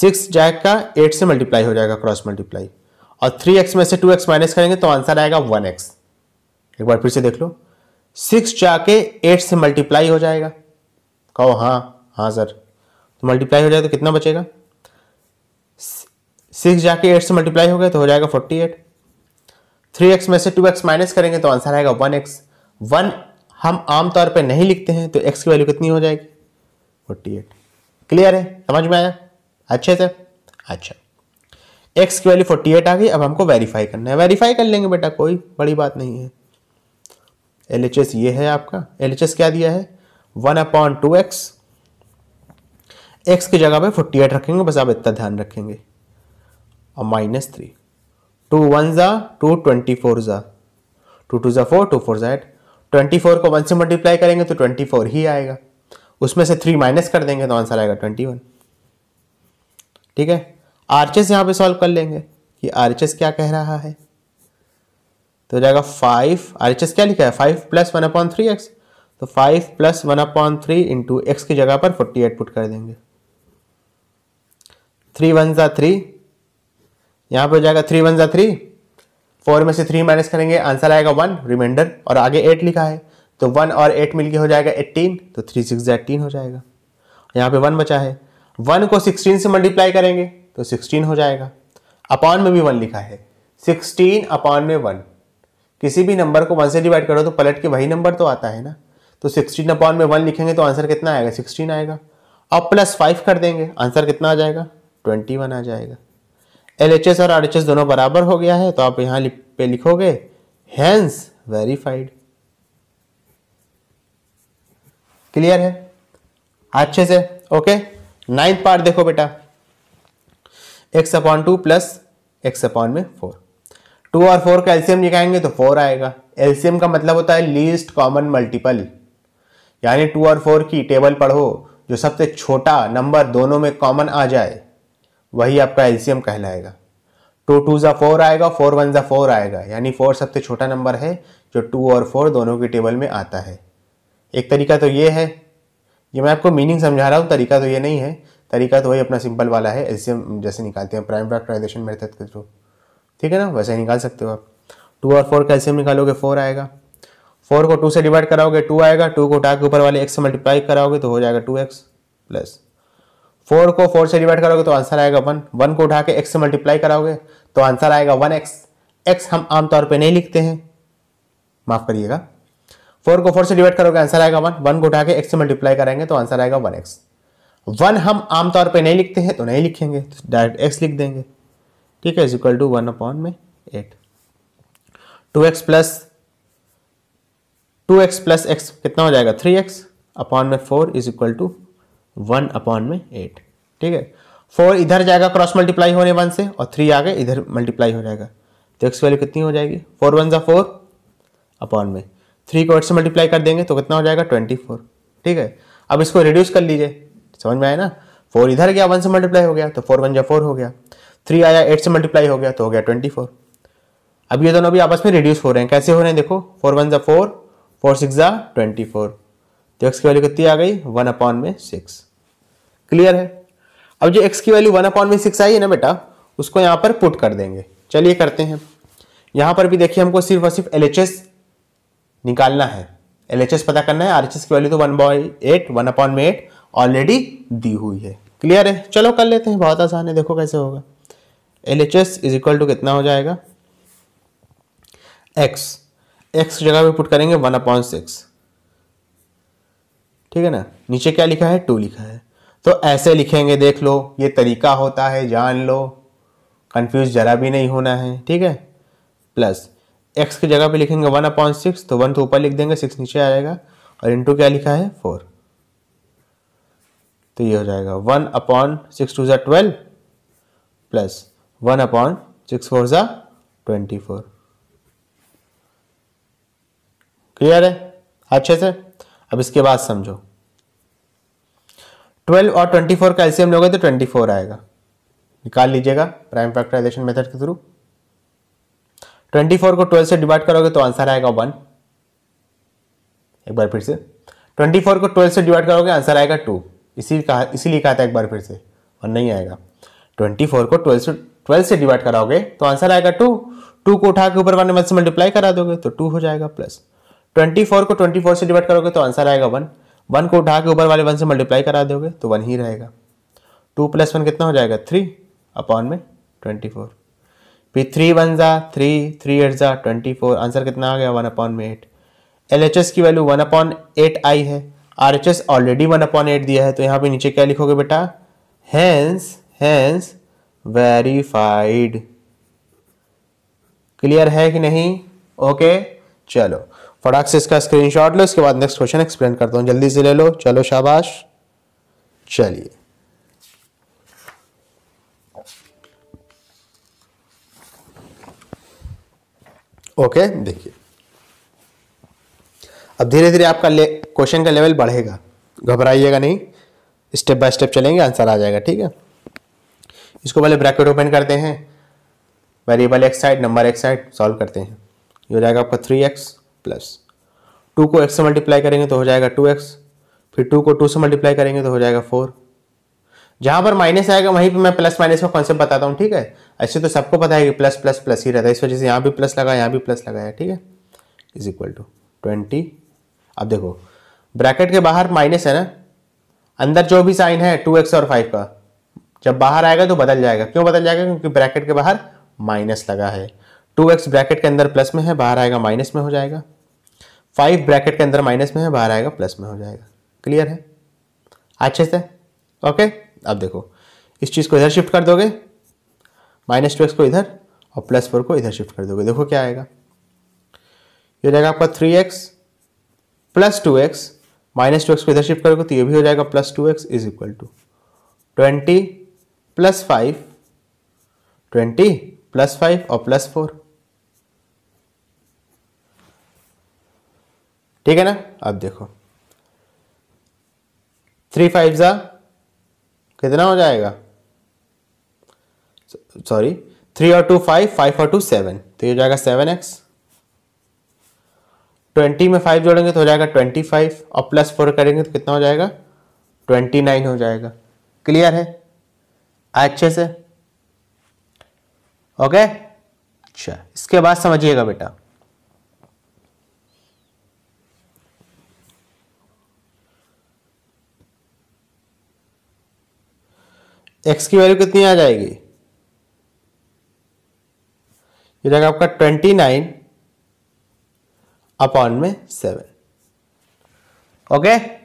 सिक्स जाएगा एट से मल्टीप्लाई हो जाएगा क्रॉस मल्टीप्लाई और थ्री एक्स में से टू एक्स माइनस करेंगे तो आंसर आएगा वन एक्स एक बार फिर से देख लो सिक्स जाके एट से मल्टीप्लाई हो जाएगा कहो हाँ हाँ सर तो मल्टीप्लाई हो जाएगा तो कितना बचेगा सिक्स जाके एट से मल्टीप्लाई हो गया तो हो जाएगा फोर्टी एट थ्री एक्स में से टू एक्स माइनस करेंगे तो आंसर आएगा वन एक्स वन हम आमतौर पर नहीं लिखते हैं तो एक्स की वैल्यू कितनी हो जाएगी फोर्टी एट क्लियर है समझ में आया अच्छे से अच्छा एक्स की वैल्यू फोर्टी एट आ गई अब हमको वेरीफाई करना है वेरीफाई कर लेंगे बेटा कोई बड़ी बात नहीं है एल एच एस ये है आपका एल एच एस क्या दिया है one upon two x x की जगह पे फोर्टी एट रखेंगे बस आप इतना ध्यान रखेंगे और माइनस थ्री टू वन ज़ा टू ट्वेंटी फोर ज़ा टू टू ज़ा फोर टू फोर ज़ा एट ट्वेंटी फोर को वन से मल्टीप्लाई करेंगे तो ट्वेंटी फोर ही आएगा उसमें से थ्री माइनस कर देंगे तो आंसर आएगा ट्वेंटी वन ठीक है आर एच यहाँ पे सॉल्व कर लेंगे कि आर एच क्या कह रहा है तो हो जाएगा फाइव आर एच क्या लिखा है five plus one upon three x तो five plus one upon three into x की जगह पर फोर्टी एट पुट कर देंगे थ्री वन ज़ा थ्री यहां पर हो जाएगा थ्री वन ज़ा थ्री फोर में से थ्री माइनस करेंगे आंसर आएगा वन रिमाइंडर और आगे एट लिखा है तो वन और एट मिलके हो जाएगा एट्टीन तो थ्री सिक्स एट्टीन हो जाएगा यहाँ पे वन बचा है वन को सिक्सटीन से मल्टीप्लाई करेंगे तो सिक्सटीन हो जाएगा अपॉन में भी वन लिखा है सिक्सटीन अपॉन में वन किसी भी नंबर को वन से डिवाइड करो तो पलट के वही नंबर तो आता है ना तो सिक्सटीन अपॉन में वन लिखेंगे तो आंसर कितना आएगा सिक्सटीन आएगा अब प्लस फाइव कर देंगे आंसर कितना आ जाएगा ट्वेंटी वन आ जाएगा एल एच एस और आर एच एस दोनों बराबर हो गया है तो आप यहाँ पे लिखोगे हैंस वेरीफाइड क्लियर है अच्छे से ओके नाइन्थ पार्ट देखो बेटा x upon two plus x upon में फोर टू और फोर का एल्सियम निकालेंगे तो फोर आएगा एल्सियम का मतलब होता है लीस्ट कॉमन मल्टीपल यानी टू और फोर की टेबल पढ़ो जो सबसे छोटा नंबर दोनों में कॉमन आ जाए वही आपका एल्सियम कहलाएगा टू टू ज़ा फोर आएगा फोर वन ज़ा फोर आएगा यानी फोर सबसे छोटा नंबर है जो टू और फोर दोनों के टेबल में आता है एक तरीका तो ये है ये मैं आपको मीनिंग समझा रहा हूँ तरीका तो ये नहीं है तरीका तो वही अपना सिंपल वाला है एस जैसे निकालते हैं प्राइम फैक्टराइजेशन मेथड के थ्रू ठीक है ना वैसे ही निकाल सकते हो आप टू और फोर एल्सियम निकालोगे फोर आएगा फोर को टू से डिवाइड कराओगे टू आएगा टू को उठा के ऊपर वाले एक्स से मल्टीप्लाई कराओगे तो हो जाएगा टू एक्स प्लस फोर को फोर से डिवाइड करोगे तो आंसर आएगा वन वन को उठा के एक्स से मल्टीप्लाई कराओगे तो आंसर आएगा वन एक्स एक्स हम आमतौर पर नहीं लिखते हैं माफ़ करिएगा फोर को फोर से डिवाइड करोगे आंसर आएगा वन वन को उठा के एक्स से मल्टीप्लाई कराएंगे तो आंसर आएगा वन एक्स वन हम आमतौर पे नहीं लिखते हैं तो नहीं लिखेंगे तो डायरेक्ट एक्स लिख देंगे ठीक है is equal to one upon में eight two x plus two x plus x कितना हो जाएगा थ्री एक्स अपॉन में four is equal to one upon में एट ठीक है फोर इधर जाएगा क्रॉस मल्टीप्लाई होने वन से और थ्री आगे इधर मल्टीप्लाई हो जाएगा तो एक्स वैल्यू कितनी हो जाएगी फोर वन ज़ा फोर अपॉन में थ्री को एट से मल्टीप्लाई कर देंगे तो कितना हो जाएगा ट्वेंटी फोर ठीक है अब इसको रिड्यूस कर लीजिए समझ में आया ना फोर इधर गया वन से मल्टीप्लाई हो गया तो फोर वन जा फोर हो गया थ्री आया एट से मल्टीप्लाई हो गया तो हो गया ट्वेंटी फोर अब ये दोनों भी आपस में रिड्यूस हो रहे हैं कैसे हो रहे हैं देखो फोर वन जो फोर फोर सिक्स ज़ा ट्वेंटी फोर तो एक्स की वैल्यू कितनी आ गई वन अपॉन में सिक्स क्लियर है अब जो एक्स की वैल्यू वन अपॉन में सिक्स आई है ना बेटा उसको यहाँ पर पुट कर देंगे चलिए करते हैं यहाँ पर भी देखिए हमको सिर्फ और सिर्फ एल निकालना है एल पता करना है आर की वैल्यू तो one by eight one upon में एट ऑलरेडी दी हुई है क्लियर है चलो कर लेते हैं बहुत आसान है देखो कैसे होगा L H S is equal to कितना हो जाएगा एक्स एक्स जगह पे पुट करेंगे वन अपॉइंट सिक्स ठीक है ना नीचे क्या लिखा है टू लिखा है तो ऐसे लिखेंगे देख लो ये तरीका होता है जान लो कन्फ्यूज जरा भी नहीं होना है ठीक है प्लस एक्स की जगह पे लिखेंगे वन अपॉइंट सिक्स तो वन तो ऊपर लिख देंगे सिक्स नीचे आ जाएगा और इंटू क्या लिखा है फोर तो ये हो जाएगा वन अपॉन सिक्स टू ज़ा twelve plus one upon six four ज़ा ट्वेंटी फोर क्लियर है अच्छे से अब इसके बाद समझो ट्वेल्व और ट्वेंटी फोर का एल्सियम लोगे तो ट्वेंटी फोर आएगा निकाल लीजिएगा प्राइम फैक्टराइजेशन मेथड के थ्रू ट्वेंटी फोर को ट्वेल्व से डिवाइड करोगे तो आंसर आएगा वन एक बार फिर से ट्वेंटी फोर को ट्वेल्व से डिवाइड करोगे आंसर आएगा टू इसी कहा इसीलिए कहा था एक बार फिर से और नहीं आएगा ट्वेंटी फोर को ट्वेल्व से ट्वेल्व से डिवाइड कराओगे तो आंसर आएगा टू टू को उठा के ऊपर वाले से मल्टीप्लाई करा दोगे तो टू हो जाएगा प्लस ट्वेंटी फोर को ट्वेंटी फोर से डिवाइड करोगे तो आंसर आएगा वन वन को उठा के ऊपर वाले वन से मल्टीप्लाई करा दोगे तो वन ही रहेगा टू प्लस वन कितना हो जाएगा थ्री अपॉन में ट्वेंटी फोर फिर थ्री वन ज़ा थ्री थ्री एट ज़ा ट्वेंटी फोर आंसर कितना आ गया वन अपॉन में एट एल एच एस की वैल्यू वन अपॉन एट आई है R H S already one upon eight दिया है तो यहाँ पे नीचे क्या लिखोगे बेटा हैंस हैंस वेरीफाइड क्लियर है कि नहीं ओके चलो फटाक से इसका स्क्रीनशॉट लो इसके बाद नेक्स्ट क्वेश्चन एक्सप्लेन करता हूँ जल्दी से ले लो चलो शाबाश चलिए ओके देखिए अब धीरे धीरे आपका ले क्वेश्चन का लेवल बढ़ेगा घबराइएगा नहीं स्टेप बाय स्टेप चलेंगे आंसर आ जाएगा ठीक है इसको पहले ब्रैकेट ओपन करते हैं वेरिएबल एक साइड नंबर एक साइड सॉल्व करते हैं ये हो जाएगा आपका थ्री एक्स प्लस टू को एक्स से मल्टीप्लाई करेंगे तो हो जाएगा टू एक्स फिर टू को टू से मल्टीप्लाई करेंगे तो हो जाएगा फोर जहाँ पर माइनस आएगा वहीं पे मैं प्लस माइनस का कॉन्सेप्ट बताता हूँ ठीक है ऐसे तो सबको पता है कि प्लस प्लस प्लस ही रहता है इस वजह से यहाँ भी प्लस लगा यहाँ भी प्लस लगाया ठीक है इज इक्वल टू ट्वेंटी अब देखो ब्रैकेट के बाहर माइनस है ना अंदर जो भी साइन है टू एक्स और फाइव का जब बाहर आएगा तो बदल जाएगा क्यों बदल जाएगा क्योंकि ब्रैकेट के बाहर माइनस लगा है टू एक्स ब्रैकेट के अंदर प्लस में है बाहर आएगा माइनस में हो जाएगा फाइव ब्रैकेट के अंदर माइनस में है बाहर आएगा प्लस में हो जाएगा क्लियर है अच्छे से ओके अब देखो इस चीज़ को इधर शिफ्ट कर दोगे माइनस टू एक्स को इधर और प्लस फोर को इधर शिफ्ट कर दोगे देखो क्या आएगा ये जाएगा आपका three x plus two x minus two x को इधर शिफ्ट करोगे तो ये भी हो जाएगा plus two x is equal to twenty plus five twenty plus five और प्लस फोर ठीक है ना अब देखो थ्री फाइव ज़ा कितना हो जाएगा सॉरी थ्री और टू फाइव फाइव और टू सेवन तो ये हो जाएगा सेवन एक्स ट्वेंटी में फाइव जोड़ेंगे तो हो जाएगा ट्वेंटी फाइव और प्लस फोर करेंगे तो कितना हो जाएगा ट्वेंटी नाइन हो जाएगा क्लियर है अच्छे से ओके अच्छा इसके बाद समझिएगा बेटा एक्स की वैल्यू कितनी आ जाएगी ये जाएगा आपका ट्वेंटी नाइन अपॉन में सेवन ओके okay?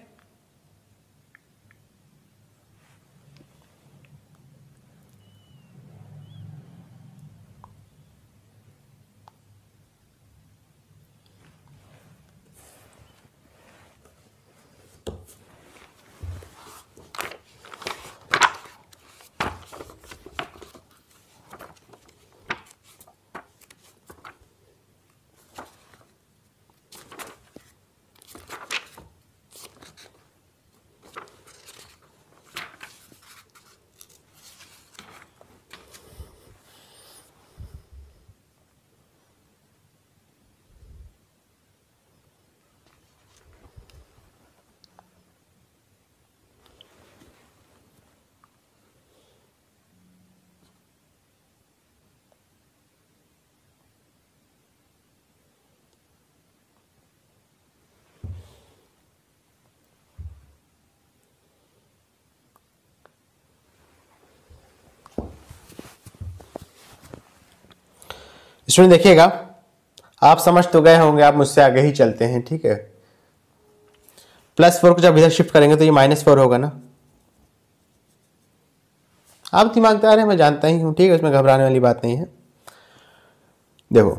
स्टूडेंट देखिएगा आप समझ तो गए होंगे आप मुझसे आगे ही चलते हैं ठीक है प्लस फोर को जब इधर शिफ्ट करेंगे तो ये माइनस फोर होगा ना आप दार हैं मैं जानता ही हूँ ठीक है उसमें घबराने वाली बात नहीं है देखो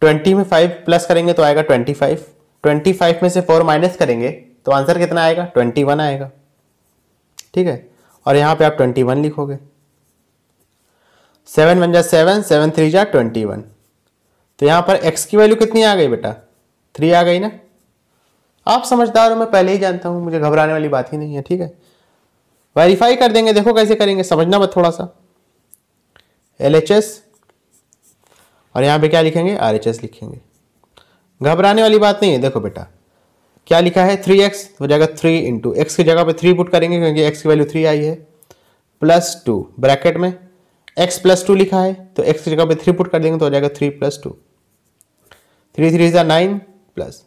ट्वेंटी में फाइव प्लस करेंगे तो आएगा ट्वेंटी फाइव ट्वेंटी फाइव में से फोर माइनस करेंगे तो आंसर कितना आएगा ट्वेंटी वन आएगा ठीक है और यहाँ पे आप ट्वेंटी वन लिखोगे सेवन वन जा सेवन सेवन थ्री जा ट्वेंटी वन तो यहाँ पर एक्स की वैल्यू कितनी आ गई बेटा थ्री आ गई ना आप समझदार हो मैं पहले ही जानता हूँ मुझे घबराने वाली बात ही नहीं है ठीक है वेरीफाई कर देंगे देखो कैसे करेंगे समझना मत थोड़ा सा एल एच एस और यहाँ पे क्या लिखेंगे आर एच एस लिखेंगे घबराने वाली बात नहीं है देखो बेटा क्या लिखा है थ्री एक्स हो जाएगा थ्री इंटू एक्स की जगह पे थ्री पुट करेंगे क्योंकि एक्स की वैल्यू थ्री आई है प्लस टू ब्रैकेट में एक्स प्लस टू लिखा है तो एक्स की जगह पे थ्री पुट कर देंगे तो हो जाएगा three plus two three three is nine plus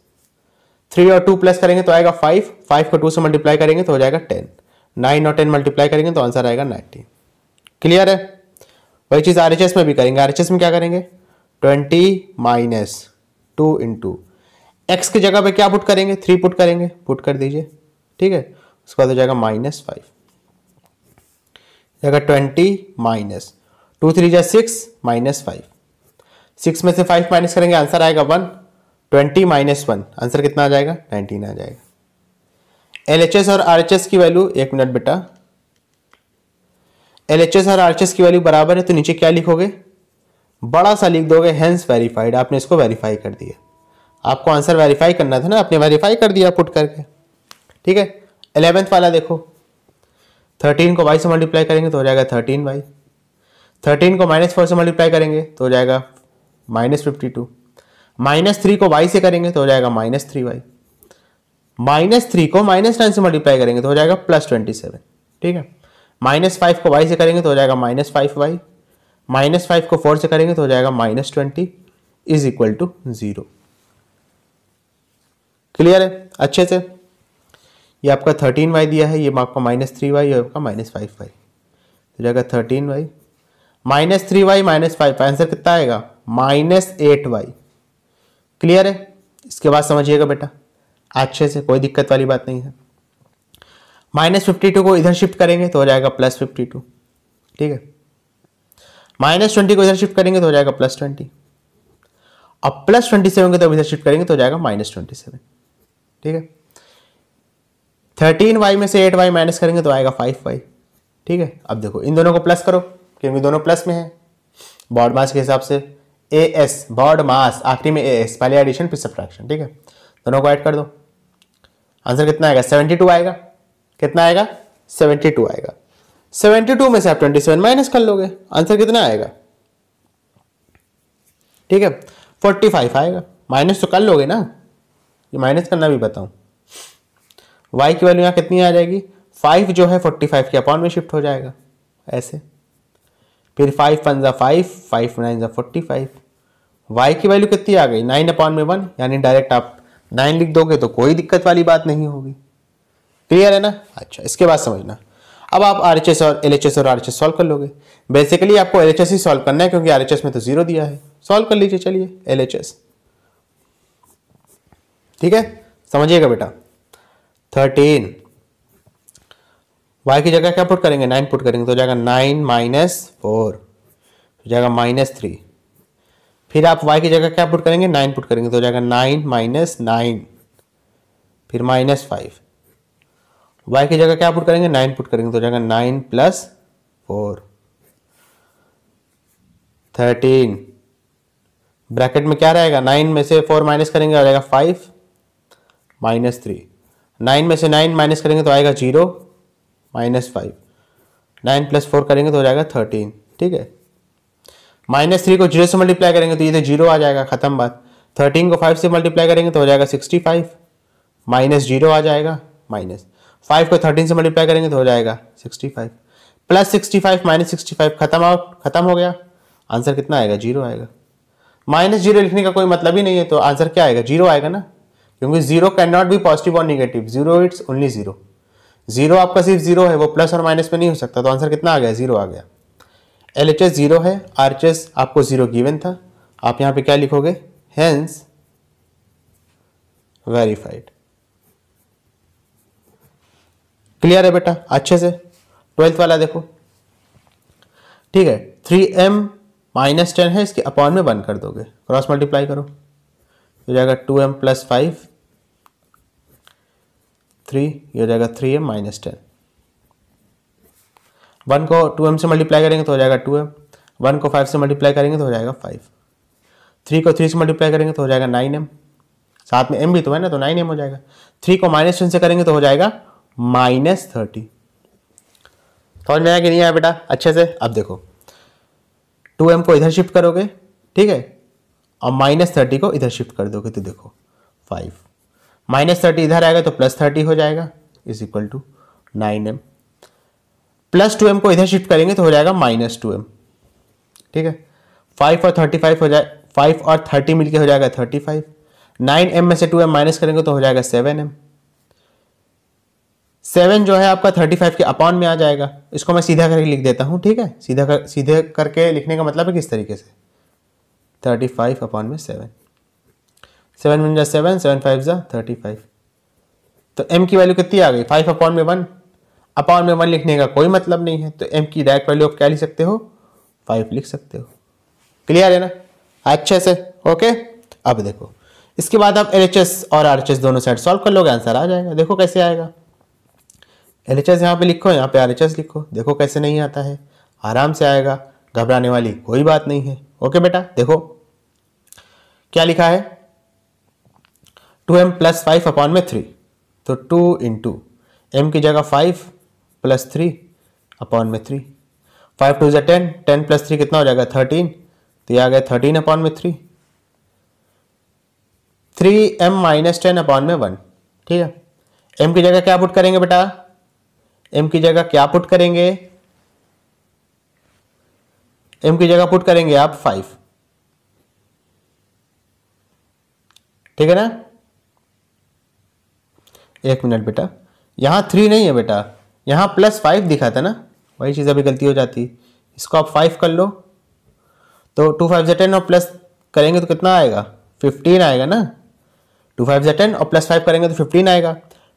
three और टू प्लस करेंगे तो आएगा फाइव फाइव को टू से मल्टीप्लाई करेंगे तो हो जाएगा टेन नाइन और टेन मल्टीप्लाई करेंगे तो आंसर आएगा नाइनटीन क्लियर है वही चीज़ आर में भी करेंगे आर में क्या करेंगे twenty minus two in to x की जगह पे क्या पुट करेंगे थ्री पुट करेंगे पुट कर दीजिए ठीक है उसके बाद हो जाएगा माइनस फाइव जगह ट्वेंटी माइनस टू थ्री जै सिक्स माइनस फाइव सिक्स में से फाइव माइनस करेंगे आंसर आएगा one twenty minus one answer कितना आ जाएगा नाइनटीन आ जाएगा एल और आर की वैल्यू एक मिनट बेटा एल और आर की वैल्यू बराबर है तो नीचे क्या लिखोगे बड़ा सा लिख दोगे हैंस वेरीफाइड आपने इसको वेरीफाई कर दिया आपको आंसर वेरीफाई करना था ना आपने वेरीफाई कर दिया पुट करके ठीक है एलेवेंथ वाला देखो थर्टीन को वाई से मल्टीप्लाई करेंगे तो हो जाएगा थर्टीन वाई थर्टीन को माइनस फोर से मल्टीप्लाई करेंगे तो हो जाएगा minus fifty two minus three को वाई से करेंगे तो हो जाएगा minus three y minus three को माइनस नाइन से मल्टीप्लाई करेंगे तो हो जाएगा प्लस ट्वेंटी सेवन ठीक है माइनस फाइव को वाई से करेंगे तो हो जाएगा minus five y minus five को फोर से करेंगे तो हो जाएगा minus twenty is equal to zero clear है अच्छे से ये आपका थर्टीन वाई दिया है ये आपका माइनस थ्री वाई और आपका माइनस फाइव वाई हो जाएगा thirteen y minus three y minus five answer कितना आएगा माइनस एट वाई क्लियर है इसके बाद समझिएगा बेटा अच्छे से कोई दिक्कत वाली बात नहीं है माइनस फिफ्टी टू को इधर शिफ्ट करेंगे तो हो जाएगा प्लस फिफ्टी टू ठीक है माइनस ट्वेंटी को इधर शिफ्ट करेंगे तो हो जाएगा प्लस ट्वेंटी और प्लस ट्वेंटी सेवन को तो इधर शिफ्ट करेंगे तो हो जाएगा माइनस ट्वेंटी सेवन ठीक है थर्टीन वाई में से एट वाई माइनस करेंगे तो आएगा फाइव वाई ठीक है अब देखो इन दोनों को प्लस करो क्योंकि दोनों प्लस में है बॉड मास के हिसाब से ए एस बॉड मास आखिरी में ए एस पहले एडिशन फिर सब्ट्रैक्शन ठीक है दोनों को ऐड कर दो आंसर कितना आएगा सेवेंटी टू आएगा कितना आएगा सेवेंटी टू आएगा सेवेंटी टू में से आप ट्वेंटी सेवन माइनस कर लोगे आंसर कितना आएगा ठीक है फोर्टी फाइव आएगा माइनस तो कर लोगे ना ये माइनस करना भी बताऊँ वाई की वैल्यू यहाँ कितनी आ जाएगी फाइव जो है फोर्टी फाइव के अपॉन में शिफ्ट हो जाएगा ऐसे फिर फाइव वन ज़ा फाइव फाइव नाइन ज़ा फोर्टी फाइव वाई की वैल्यू कितनी आ गई नाइन अपॉन में वन यानी डायरेक्ट आप नाइन लिख दोगे तो कोई दिक्कत वाली बात नहीं होगी क्लियर है ना अच्छा इसके बाद समझना अब आप आर एच एस और एल एच एस और आर एच एस सॉल्व कर लोगे बेसिकली आपको एल एच एस ही सॉल्व करना है क्योंकि आर एच एस में तो जीरो दिया है सॉल्व कर लीजिए चलिए एल एच एस ठीक है समझिएगा बेटा थर्टीन वाई की जगह क्या पुट करेंगे नाइन पुट करेंगे तो जाएगा नाइन माइनस फोर हो जाएगा माइनस तो थ्री फिर आप वाई की जगह क्या पुट करेंगे नाइन पुट करेंगे तो जाएगा नाइन माइनस नाइन फिर माइनस फाइव वाई की जगह क्या पुट करेंगे नाइन पुट करेंगे तो जाएगा nine plus four thirteen bracket में क्या रहेगा नाइन में से फोर माइनस करेंगे आ जाएगा फाइव माइनस थ्री नाइन में से नाइन माइनस करेंगे तो आएगा zero minus five nine plus four करेंगे तो हो जाएगा थर्टीन ठीक है माइनस थ्री को जीरो से मल्टीप्लाई करेंगे तो ये तो जीरो आ जाएगा खत्म बात थर्टीन को फाइव से मल्टीप्लाई करेंगे तो हो जाएगा सिक्सटी फाइव माइनस जीरो आ जाएगा माइनस फाइव को थर्टीन से मल्टीप्लाई करेंगे तो हो जाएगा sixty five plus sixty five minus sixty five खत्म आउट खत्म हो गया आंसर कितना आएगा जीरो आएगा माइनस जीरो लिखने का कोई मतलब ही नहीं है तो आंसर क्या आएगा जीरो आएगा ना क्योंकि zero can not be positive और negative zero it's only zero zero आपका सिर्फ जीरो है वो प्लस और माइनस में नहीं हो सकता तो आंसर कितना आ गया जीरो आ गया एल एच एस जीरो है आर एच एस आपको जीरो गिवन था आप यहाँ पे क्या लिखोगे हैंस वेरीफाइड क्लियर है बेटा अच्छे से ट्वेल्थ वाला देखो ठीक है थ्री एम माइनस टेन है इसके अपॉन में बंद कर दोगे क्रॉस मल्टीप्लाई करो हो तो जाएगा two m plus five three ये हो जाएगा three M minus ten one को टू एम से मल्टीप्लाई करेंगे तो हो जाएगा टू एम वन को फाइव से मल्टीप्लाई करेंगे तो हो जाएगा फाइव थ्री को थ्री से मल्टीप्लाई करेंगे तो हो जाएगा नाइन एम साथ में एम भी तो है ना तो नाइन एम हो जाएगा थ्री को माइनस टेन से करेंगे तो हो जाएगा माइनस थर्टी समझ में आया कि नहीं आया बेटा अच्छे से अब देखो टू एम को इधर शिफ्ट करोगे ठीक है और माइनस थर्टी को इधर शिफ्ट कर दोगे तो देखो फाइव माइनस थर्टी इधर आएगा तो प्लस थर्टी हो जाएगा is equal to nine m plus two m को इधर शिफ्ट करेंगे तो हो जाएगा माइनस टू एम ठीक है फाइव और थर्टी फाइव हो जाए फाइव और थर्टी मिलके हो जाएगा थर्टी फाइव नाइन एम में से टू एम माइनस करेंगे तो हो जाएगा सेवन एम सेवन जो है आपका थर्टी फाइव के अपॉन में आ जाएगा इसको मैं सीधा करके लिख देता हूँ ठीक है सीधा कर सीधे करके लिखने का मतलब है किस तरीके से थर्टी फाइव अपॉन में सेवन सेवन वन जा सेवन सेवन फाइव जा थर्टी फाइव तो एम की वैल्यू कितनी आ गई फाइव अपॉन में वन अपॉन में वन लिखने का कोई मतलब नहीं है तो एम की डायरेक्ट वैल्यू आप क्या लिख सकते हो फाइव लिख सकते हो क्लियर है ना अच्छे से ओके अब देखो इसके बाद आप एल और आर दोनों साइड सॉल्व कर लोगे आंसर आ जाएगा देखो कैसे आएगा एल एच एस यहाँ पर लिखो यहाँ पे आर एच एस लिखो देखो कैसे नहीं आता है आराम से आएगा घबराने वाली कोई बात नहीं है ओके बेटा देखो क्या लिखा है two m plus five upon में थ्री तो टू इंटू एम की जगह फाइव प्लस थ्री अपॉन में थ्री फाइव टू जै टेन टेन प्लस थ्री कितना हो जाएगा थर्टीन तो ये आ गया थर्टीन अपॉन में three three M minus ten upon में वन ठीक है एम की जगह क्या पुट करेंगे बेटा एम की जगह क्या पुट करेंगे एम की जगह पुट करेंगे आप फाइव ठीक है ना एक मिनट बेटा यहाँ थ्री नहीं है बेटा यहाँ प्लस फाइव दिखा था ना वही चीज़ अभी गलती हो जाती इसको आप फाइव कर लो तो टू फाइव ज़ा टेन और प्लस करेंगे तो कितना आएगा फिफ्टीन आएगा ना टू फाइव जटेन टेन और प्लस फाइव करेंगे तो फिफ्टीन आएगा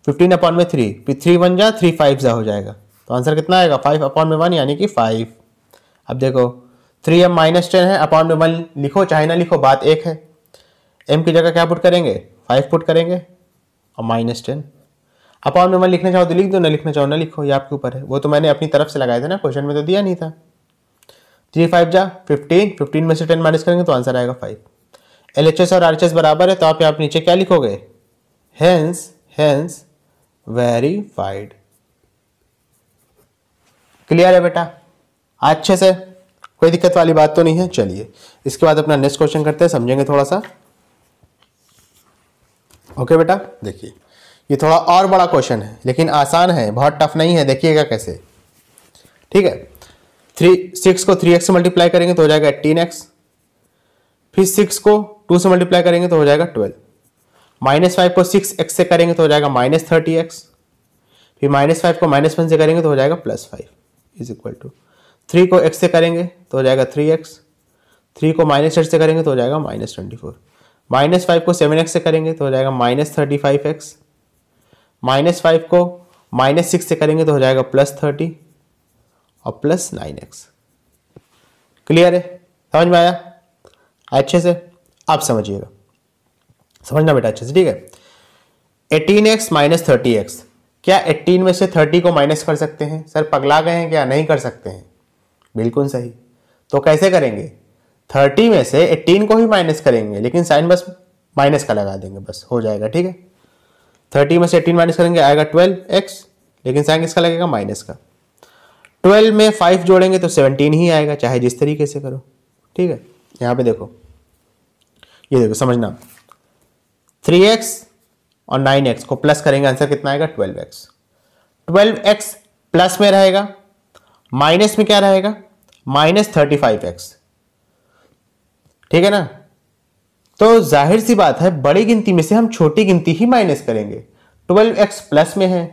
फिफ्टीन अपॉन में थ्री फिर थ्री वन जा थ्री फाइव ज़ा हो जाएगा तो आंसर कितना आएगा फाइव अपॉन में वन यानी कि फाइव अब देखो थ्री एम माइनस टेन है अपॉन में वन लिखो चाहे ना लिखो बात एक है एम की जगह क्या पुट करेंगे फाइव पुट करेंगे और माइनस टेन अपॉन में मैं लिखना चाहो तो लिख दो ना लिखना चाहो ना लिखो ये आपके ऊपर है वो तो मैंने अपनी तरफ से लगाया था ना क्वेश्चन में तो दिया नहीं था थ्री फाइव जा फिफ्टीन फिफ्टीन में से टेन माइनस करेंगे तो आंसर आएगा फाइव एल एच एस और आर एच एस बराबर है तो आप यहाँ नीचे क्या लिखोगे हैंस हैंस वेरीफाइड क्लियर है बेटा अच्छे से कोई दिक्कत वाली बात तो नहीं है चलिए इसके बाद अपना नेक्स्ट क्वेश्चन करते हैं समझेंगे थोड़ा सा ओके बेटा देखिए ये थोड़ा और बड़ा क्वेश्चन है लेकिन आसान है बहुत टफ नहीं है देखिएगा कैसे ठीक है थ्री सिक्स को थ्री एक्स से मल्टीप्लाई करेंगे तो हो जाएगा एट्टीन एक्स फिर सिक्स को टू से मल्टीप्लाई करेंगे तो हो जाएगा ट्वेल्व माइनस फाइव को सिक्स एक्स से करेंगे तो हो जाएगा माइनस थर्टी एक्स फिर माइनस फाइव को माइनस वन से करेंगे तो हो जाएगा plus five is equal to three को एक्स से करेंगे तो हो जाएगा थ्री एक्स थ्री को माइनस एट से करेंगे तो हो जाएगा minus twenty four minus five को सेवन एक्स से करेंगे तो हो जाएगा minus thirty five x minus five को माइनस सिक्स से करेंगे तो हो जाएगा प्लस थर्टी और प्लस नाइन एक्स क्लियर है समझ में आया अच्छे से आप समझिएगा समझना बेटा अच्छे से ठीक है eighteen x minus thirty x क्या एट्टीन में से थर्टी को माइनस कर सकते हैं सर पगला गए हैं क्या नहीं कर सकते हैं बिल्कुल सही तो कैसे करेंगे थर्टी में से एट्टीन को ही माइनस करेंगे लेकिन साइन बस माइनस का लगा देंगे बस हो जाएगा ठीक है थर्टी में से एटीन माइनस करेंगे आएगा ट्वेल्व एक्स लेकिन साइन किसका लगेगा माइनस का ट्वेल्व में फाइव जोड़ेंगे तो सेवनटीन ही आएगा चाहे जिस तरीके से करो ठीक है यहाँ पे देखो ये देखो समझना थ्री एक्स और नाइन एक्स को प्लस करेंगे आंसर कितना आएगा twelve x twelve x plus में रहेगा माइनस में क्या रहेगा माइनस थर्टी फाइव एक्स ठीक है ना तो जाहिर सी बात है बड़ी गिनती में से हम छोटी गिनती ही माइनस करेंगे ट्वेल्व एक्स प्लस में है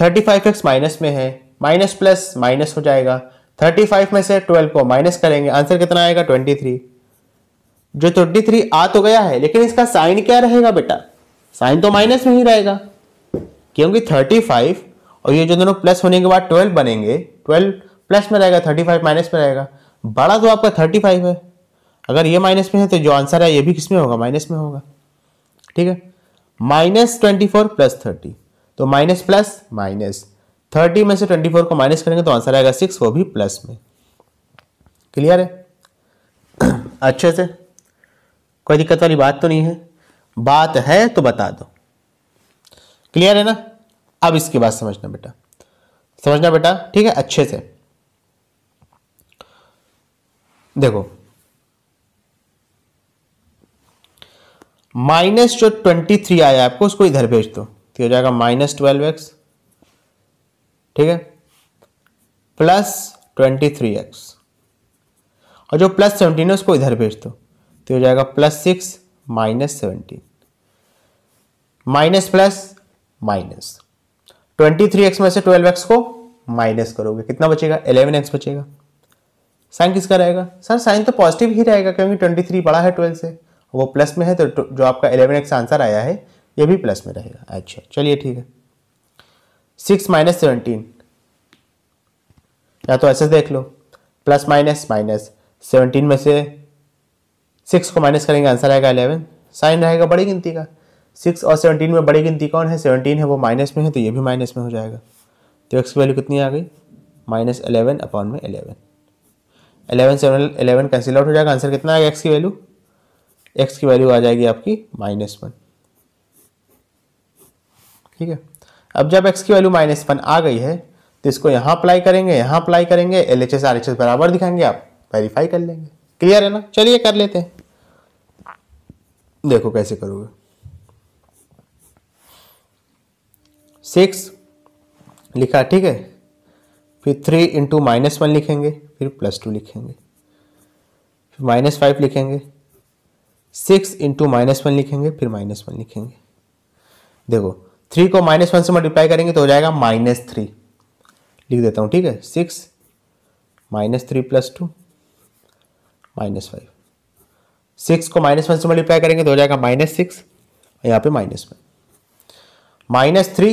थर्टी फाइव एक्स माइनस में है माइनस प्लस माइनस हो जाएगा थर्टी फाइव में से ट्वेल्व को माइनस करेंगे आंसर कितना आएगा ट्वेंटी थ्री जो ट्वेंटी थ्री आ तो गया है लेकिन इसका साइन क्या रहेगा बेटा साइन तो माइनस में ही रहेगा क्योंकि थर्टी फाइव और ये जो दोनों प्लस होने के बाद ट्वेल्व बनेंगे ट्वेल्व प्लस में रहेगा थर्टी फाइव माइनस में रहेगा बड़ा तो आपका थर्टी फाइव है अगर ये माइनस में है तो जो आंसर है ये भी किस में होगा माइनस में होगा ठीक है minus twenty four plus thirty तो माइनस प्लस माइनस थर्टी में से ट्वेंटी फोर को माइनस करेंगे तो आंसर आएगा सिक्स वो भी प्लस में क्लियर है <clears throat> अच्छे से कोई दिक्कत वाली बात तो नहीं है बात है तो बता दो क्लियर है ना अब इसके बाद समझना बेटा समझना बेटा ठीक है अच्छे से देखो माइनस जो ट्वेंटी थ्री आया आपको उसको इधर भेज दो तो हो जाएगा माइनस ट्वेल्व एक्स ठीक है प्लस ट्वेंटी थ्री एक्स और जो प्लस सेवनटीन है उसको इधर भेज दो तो हो जाएगा plus six minus seventeen minus plus minus twenty three x में से ट्वेल्व एक्स को माइनस करोगे कितना बचेगा एलेवन एक्स बचेगा साइन किसका रहेगा सर साइन तो पॉजिटिव ही रहेगा क्योंकि ट्वेंटी थ्री बड़ा है ट्वेल्व से वो प्लस में है तो, तो जो आपका एलेवन एक्स आंसर आया है ये भी प्लस में रहेगा अच्छा चलिए ठीक है सिक्स माइनस सेवनटीन या तो ऐसे देख लो प्लस माइनस माइनस सेवनटीन में से सिक्स को माइनस करेंगे आंसर आएगा एलेवन साइन रहेगा बड़ी गिनती का सिक्स और सेवनटीन में बड़ी गिनती कौन है सेवनटीन है वो माइनस में है तो ये भी माइनस में हो जाएगा तो एक्स की वैल्यू कितनी आ गई माइनस एलेवन अपॉन में eleven eleven seven eleven cancel out हो जाएगा आंसर कितना आएगा एक्स की वैल्यू एक्स की वैल्यू आ जाएगी आपकी माइनस वन ठीक है अब जब एक्स की वैल्यू माइनस वन आ गई है तो इसको यहां अप्लाई करेंगे यहां अप्लाई करेंगे L H S R H S बराबर दिखाएंगे आप वेरीफाई कर लेंगे क्लियर है ना चलिए कर लेते हैं देखो कैसे करोगे सिक्स लिखा ठीक है फिर थ्री इंटू माइनस वन लिखेंगे फिर प्लस टू लिखेंगे फिर माइनस फाइव लिखेंगे सिक्स इंटू माइनस वन लिखेंगे फिर माइनस वन लिखेंगे देखो थ्री को माइनस वन से मल्टीप्लाई करेंगे तो हो जाएगा माइनस थ्री लिख देता हूँ ठीक है six minus three plus two minus five six को माइनस वन से मल्टीप्लाई करेंगे तो हो जाएगा माइनस सिक्स यहाँ पे minus one minus three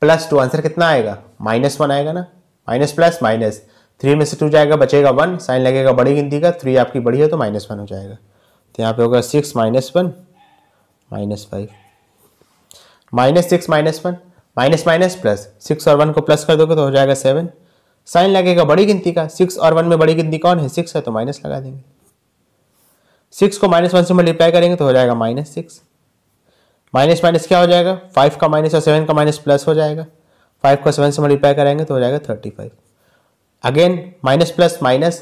plus two answer कितना आएगा माइनस वन आएगा ना माइनस प्लस माइनस थ्री में से टू जाएगा बचेगा वन साइन लगेगा बड़ी गिनती का थ्री आपकी बड़ी है तो माइनस वन हो जाएगा तो यहाँ पे होगा six minus one minus five minus six minus one minus minus plus six और वन को प्लस कर दोगे तो हो जाएगा सेवन साइन लगेगा बड़ी गिनती का सिक्स और वन में बड़ी गिनती कौन है सिक्स है तो माइनस लगा देंगे सिक्स को माइनस वन से मल्टीप्लाई करेंगे तो हो जाएगा माइनस सिक्स माइनस माइनस क्या हो जाएगा फाइव का माइनस और सेवन का माइनस प्लस हो जाएगा फाइव को सेवन से मल्टीप्लाई करेंगे तो हो जाएगा thirty five again minus plus minus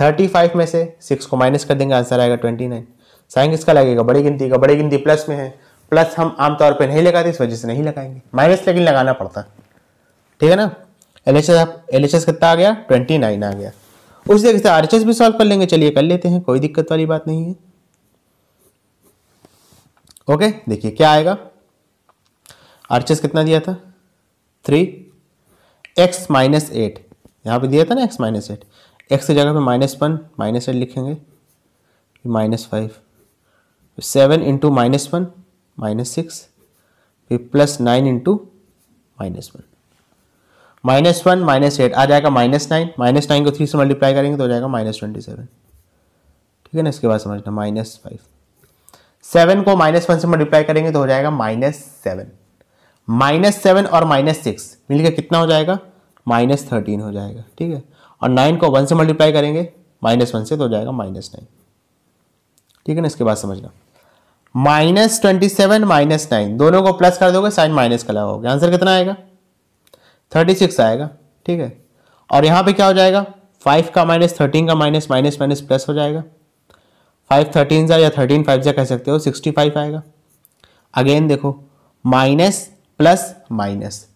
thirty five में से सिक्स को माइनस कर देंगे आंसर आएगा ट्वेंटी नाइन साइन किसका लगेगा बड़ी गिनती का बड़ी गिनती प्लस में है प्लस हम आमतौर पर नहीं लगाते इस वजह से नहीं लगाएंगे माइनस लेकिन लगाना पड़ता है ठीक है ना एल एच एस कितना आ गया ट्वेंटी नाइन आ गया उसी तरीके से आर एच एस भी सॉल्व कर लेंगे चलिए कर लेते हैं कोई दिक्कत वाली बात नहीं है ओके देखिए क्या आएगा आर एच एस कितना दिया था थ्री एक्स माइनस एट यहाँ पर दिया था ना एक्स माइनस एट एक्स की जगह पे माइनस वन माइनस एट लिखेंगे minus five seven into minus one minus six फिर plus nine into minus one minus one minus eight आ जाएगा माइनस नाइन माइनस नाइन को थ्री से मल्टीप्लाई करेंगे तो हो जाएगा माइनस ट्वेंटी सेवन ठीक है ना इसके बाद समझना माइनस फाइव सेवन को माइनस वन से मल्टीप्लाई करेंगे तो हो जाएगा माइनस सेवन माइनस सेवन और माइनस सिक्स मिलकर कितना हो जाएगा माइनस थर्टीन हो जाएगा ठीक है और नाइन को वन से मल्टीप्लाई करेंगे माइनस वन से तो हो जाएगा माइनस नाइन ठीक है ना इसके बाद समझना minus twenty seven minus nine दोनों को प्लस कर दोगे साइन माइनस का लगाओगे आंसर कितना आएगा थर्टी सिक्स आएगा ठीक है और यहाँ पे क्या हो जाएगा फाइव का माइनस थर्टीन का माइनस माइनस माइनस प्लस हो जाएगा फाइव थर्टीन ज़ा या थर्टीन फाइव ज़ा कह सकते हो सिक्सटी फाइव आएगा अगेन देखो minus plus minus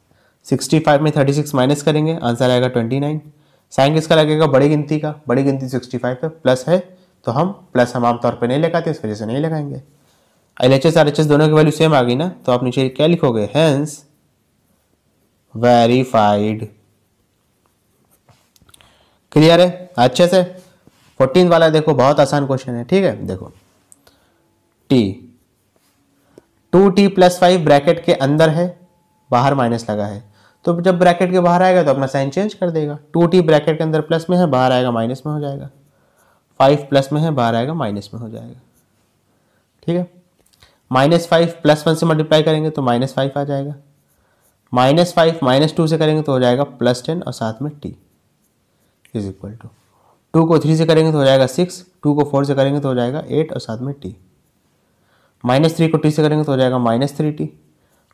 sixty five में थर्टी सिक्स माइनस करेंगे आंसर आएगा ट्वेंटी नाइन साइन किसका लगेगा बड़ी गिनती का बड़ी गिनती सिक्सटी फाइव है प्लस है तो हम प्लस हम आमतौर पर नहीं लगाते इस वजह से नहीं लगाएंगे L H S R H S दोनों की वैल्यू सेम आ गई ना तो आप नीचे क्या लिखोगे हैंस वेरीफाइड क्लियर है अच्छे से फोर्टीन वाला देखो बहुत आसान क्वेश्चन है ठीक है देखो t two t plus five bracket के अंदर है बाहर माइनस लगा है तो जब ब्रैकेट के बाहर आएगा तो अपना साइन चेंज कर देगा टू टी ब्रैकेट के अंदर प्लस में है बाहर आएगा माइनस में हो जाएगा फाइव प्लस में है बाहर आएगा माइनस में हो जाएगा ठीक है माइनस फाइव प्लस वन से मल्टीप्लाई करेंगे तो माइनस फाइव आ जाएगा माइनस फाइव माइनस टू से करेंगे तो हो जाएगा प्लस टेन और साथ में t is equal to two को थ्री से करेंगे तो हो जाएगा सिक्स टू को फोर से करेंगे तो हो जाएगा एट और साथ में टी माइनस थ्री को टी से करेंगे तो हो जाएगा minus three t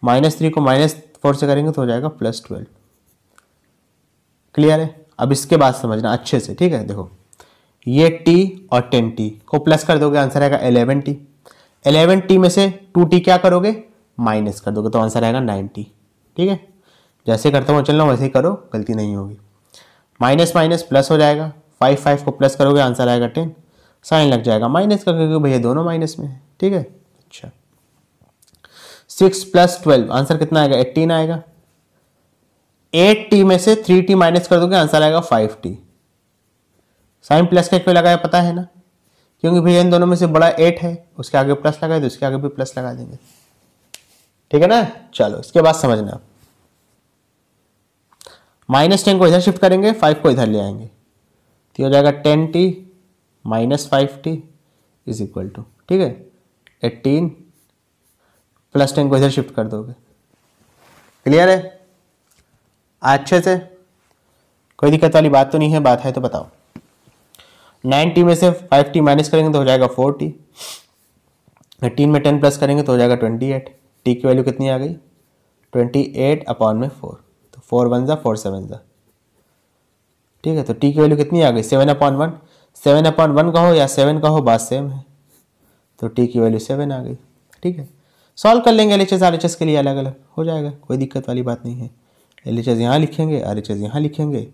minus three को माइनस फोर से करेंगे तो हो जाएगा प्लस ट्वेल्व क्लियर है अब इसके बाद समझना अच्छे से ठीक है देखो ये टी और टेन टी को प्लस कर दोगे आंसर आएगा एलेवन टी एलेवन टी में से टू टी क्या करोगे माइनस कर दोगे तो आंसर आएगा टी ठीक है जैसे करता हूँ चल रहा वैसे ही करो गलती नहीं होगी माइनस माइनस प्लस हो जाएगा फाइव फाइव को प्लस करोगे आंसर आएगा टेन साइन लग जाएगा माइनस कर क्योंकि भैया दोनों माइनस में है ठीक है अच्छा सिक्स प्लस ट्वेल्व आंसर कितना आएगा एट्टीन आएगा एट टी में से थ्री टी माइनस कर दोगे आंसर आएगा फाइव टी साइन प्लस का क्यों लगाया पता है ना क्योंकि भैया इन दोनों में से बड़ा एट है उसके आगे प्लस लगाए तो उसके आगे भी प्लस लगा देंगे ठीक है ना चलो इसके बाद समझना माइनस टेन को इधर शिफ्ट करेंगे फाइव को इधर ले आएंगे तो हो जाएगा ten t minus five t is equal to ठीक है एट्टीन प्लस टेन को इधर शिफ्ट कर दोगे क्लियर है अच्छे से कोई दिक्कत वाली बात तो नहीं है बात है तो बताओ नाइन टी में से फाइव टी माइनस करेंगे तो हो जाएगा फोर टी एटीन में टेन प्लस करेंगे तो हो जाएगा ट्वेंटी एट टी की वैल्यू कितनी आ गई ट्वेंटी एट अपॉन में फोर तो फोर वन ज़ा फोर सेवन ज़ा ठीक है तो टी की वैल्यू कितनी आ गई seven upon one seven upon one का हो या सेवन का हो बात सेम है तो टी की वैल्यू सेवन आ गई ठीक है सॉल्व कर लेंगे L H S R H S के लिए अलग अलग हो जाएगा कोई दिक्कत वाली बात नहीं है एल एच एस यहाँ लिखेंगे आर एच एस यहाँ लिखेंगे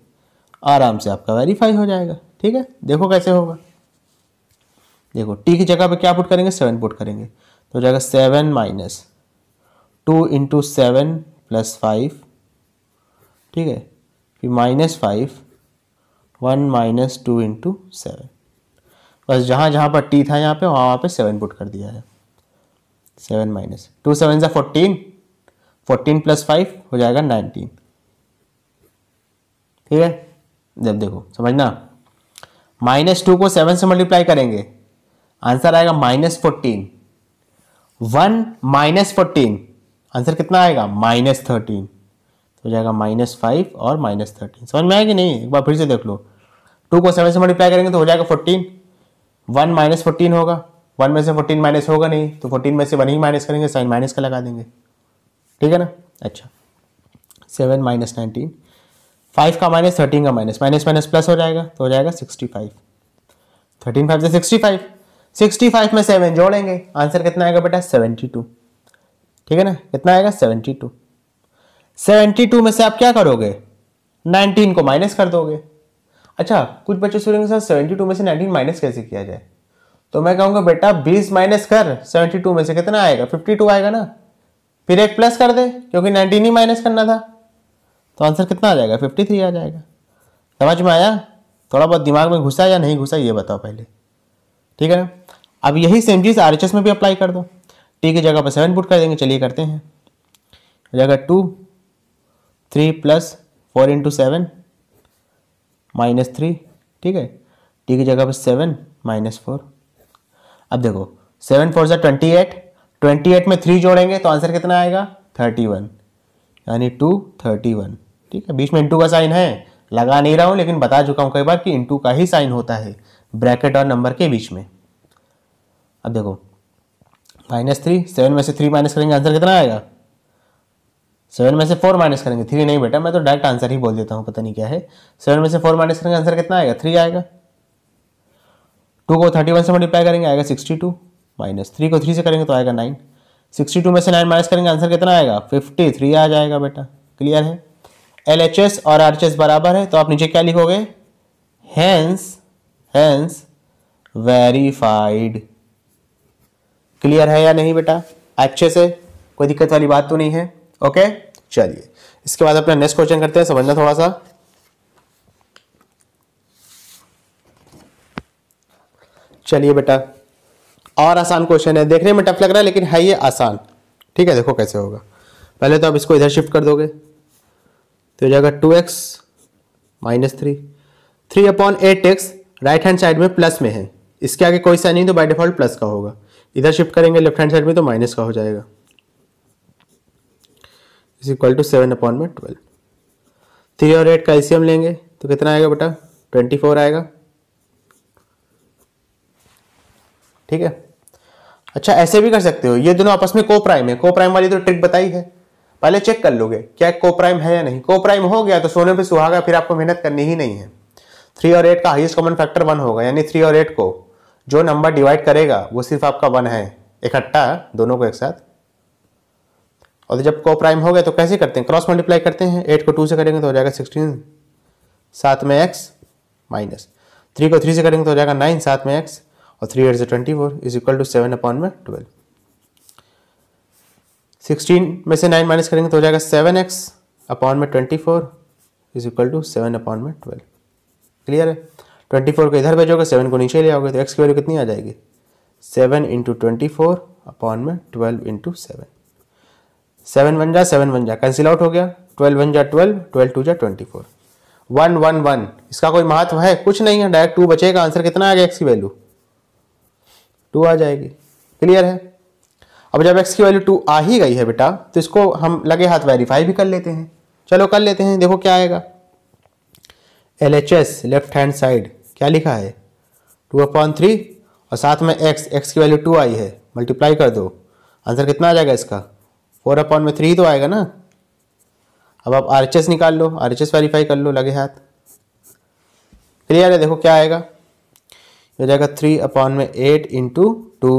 आराम से आपका वेरीफाई हो जाएगा ठीक है देखो कैसे होगा देखो टी की जगह पे क्या पुट करेंगे सेवन पुट करेंगे तो हो जाएगा seven minus two into seven plus five ठीक है फिर minus five one minus two into seven बस जहाँ जहाँ पर टी था यहाँ पे वहाँ वहाँ पे सेवन पुट कर दिया है सेवन माइनस टू सेवन सा फोर्टीन फोर्टीन प्लस फाइव हो जाएगा नाइनटीन ठीक है जब देखो समझना माइनस टू को सेवन से मल्टीप्लाई करेंगे आंसर आएगा minus fourteen one minus fourteen answer कितना आएगा माइनस थर्टीन तो हो जाएगा माइनस फाइव और माइनस थर्टीन समझ में आएगी नहीं एक बार फिर से देख लो टू को सेवन से मल्टीप्लाई करेंगे तो हो जाएगा फोर्टीन वन माइनस फोर्टीन होगा वन में से फोर्टीन माइनस होगा नहीं तो फोर्टीन में से वन ही माइनस करेंगे साइन माइनस का लगा देंगे ठीक है ना अच्छा सेवन माइनस नाइनटीन फाइव का माइनस थर्टीन का माइनस माइनस माइनस प्लस हो जाएगा तो हो जाएगा सिक्सटी फाइव थर्टीन फाइव से सिक्सटी फाइव सिक्सटी फाइव में सेवन जोड़ेंगे आंसर कितना आएगा बेटा सेवेंटी टू ठीक है ना कितना आएगा सेवेंटी टू सेवेंटी टू में से आप क्या करोगे नाइनटीन को माइनस कर दोगे अच्छा कुछ बच्चे सुनेंगे सर सेवेंटी टू में से नाइनटीन माइनस कैसे किया जाए तो मैं कहूँगा बेटा बीस माइनस कर सेवेंटी टू में से कितना आएगा फिफ्टी टू आएगा ना फिर एक प्लस कर दे क्योंकि नाइनटीन ही माइनस करना था तो आंसर कितना आ जाएगा फिफ्टी थ्री आ जाएगा समझ में आया थोड़ा बहुत दिमाग में घुसा या नहीं घुसा ये बताओ पहले ठीक है ना अब यही सेम चीज़ आर में भी अप्लाई कर दो टी की जगह पर सेवन पुट कर देंगे चलिए करते हैं जगह two three plus four into seven minus three ठीक है टी की जगह पर सेवन माइनस फोर अब देखो सेवन फोर सा ट्वेंटी एट ट्वेंटी एट में थ्री जोड़ेंगे तो आंसर कितना आएगा थर्टी वन यानी टू थर्टी वन ठीक है बीच में इंटू का साइन है लगा नहीं रहा हूँ लेकिन बता चुका हूँ कई बार कि इंटू का ही साइन होता है ब्रैकेट और नंबर के बीच में अब देखो माइनस थ्री सेवन में से थ्री माइनस करेंगे आंसर कितना आएगा सेवन में से फोर माइनस करेंगे थ्री नहीं बेटा मैं तो डायरेक्ट आंसर ही बोल देता हूँ पता नहीं क्या है सेवन में से फोर माइनस करेंगे आंसर कितना आएगा थ्री आएगा टू को थर्टी वन से मल्टीप्लाई करेंगे आएगा सिक्सटी टू माइनस थ्री को थ्री से करेंगे तो आएगा नाइन सिक्सटी टू में से नाइन माइनस करेंगे आंसर कितना आएगा फिफ्टी थ्री आ जाएगा बेटा क्लियर है एल एच एस और आर एच एस बराबर है तो आप नीचे क्या लिखोगे हैंस हैंस वेरीफाइड क्लियर है या नहीं बेटा अच्छे से कोई दिक्कत वाली बात तो नहीं है ओके चलिए इसके बाद अपना नेक्स्ट क्वेश्चन करते हैं समझना थोड़ा सा चलिए बेटा और आसान क्वेश्चन है देखने में टफ लग रहा है लेकिन है ये आसान ठीक है देखो कैसे होगा पहले तो आप इसको इधर शिफ्ट कर दोगे तो हो जाएगा two x minus three three upon eight x right hand side में प्लस में है इसके आगे कोई साइन नहीं तो बाय डिफॉल्ट प्लस का होगा इधर शिफ्ट करेंगे लेफ्ट हैंड साइड में तो माइनस का हो जाएगा is equal to seven upon में ट्वेल्व थ्री और एट का एल्सियम लेंगे तो कितना आएगा बेटा ट्वेंटी फोर आएगा ठीक है अच्छा ऐसे भी कर सकते हो ये दोनों आपस में को प्राइम है को प्राइम वाली तो ट्रिक बताई है पहले चेक कर लोगे क्या कोप्राइम है या नहीं कोप्राइम हो गया तो सोने पे सुहागा फिर आपको मेहनत करनी ही नहीं है थ्री और एट का हाइस्ट कॉमन फैक्टर वन होगा यानी थ्री और एट को जो नंबर डिवाइड करेगा वो सिर्फ आपका वन है इकट्ठा दोनों को एक साथ और जब को प्राइम हो गया तो कैसे करते हैं क्रॉस मल्टीप्लाई करते हैं एट को टू से करेंगे तो हो जाएगा सिक्सटीन सात में एक्स माइनस थ्री को थ्री से करेंगे तो हो जाएगा नाइन सात में एक्स और थ्री एट से twenty four is equal to seven upon में ट्वेल्व सिक्सटीन में से नाइन माइनस करेंगे तो हो जाएगा सेवन एक्स अपॉन में twenty four is equal to seven upon में ट्वेल्व क्लियर है ट्वेंटी फोर को इधर भेजोगे सेवन को नीचे ले आओगे तो एक्स की वैल्यू कितनी आ जाएगी seven into twenty four upon में twelve into seven seven one जा सेवन वन जा कैंसिल आउट हो गया ट्वेल्व वन जा ट्वेल्व ट्वेल्व टू जा twenty four one one one इसका कोई महत्व है कुछ नहीं है डायरेक्ट टू बचेगा आंसर कितना आ गया एक्स की वैल्यू टू आ जाएगी क्लियर है अब जब एक्स की वैल्यू टू आ ही गई है बेटा तो इसको हम लगे हाथ वेरीफाई भी कर लेते हैं चलो कर लेते हैं देखो क्या आएगा L H S left hand side क्या लिखा है टू अपॉन थ्री और साथ में एक्स एक्स की वैल्यू टू आई है मल्टीप्लाई कर दो आंसर कितना आ जाएगा इसका फोर अपॉन में थ्री तो आएगा ना अब आप आर एच एस निकाल लो आर एच एस वेरीफाई कर लो लगे हाथ क्लियर है देखो क्या आएगा हो जाएगा थ्री अपॉन में एट इंटू टू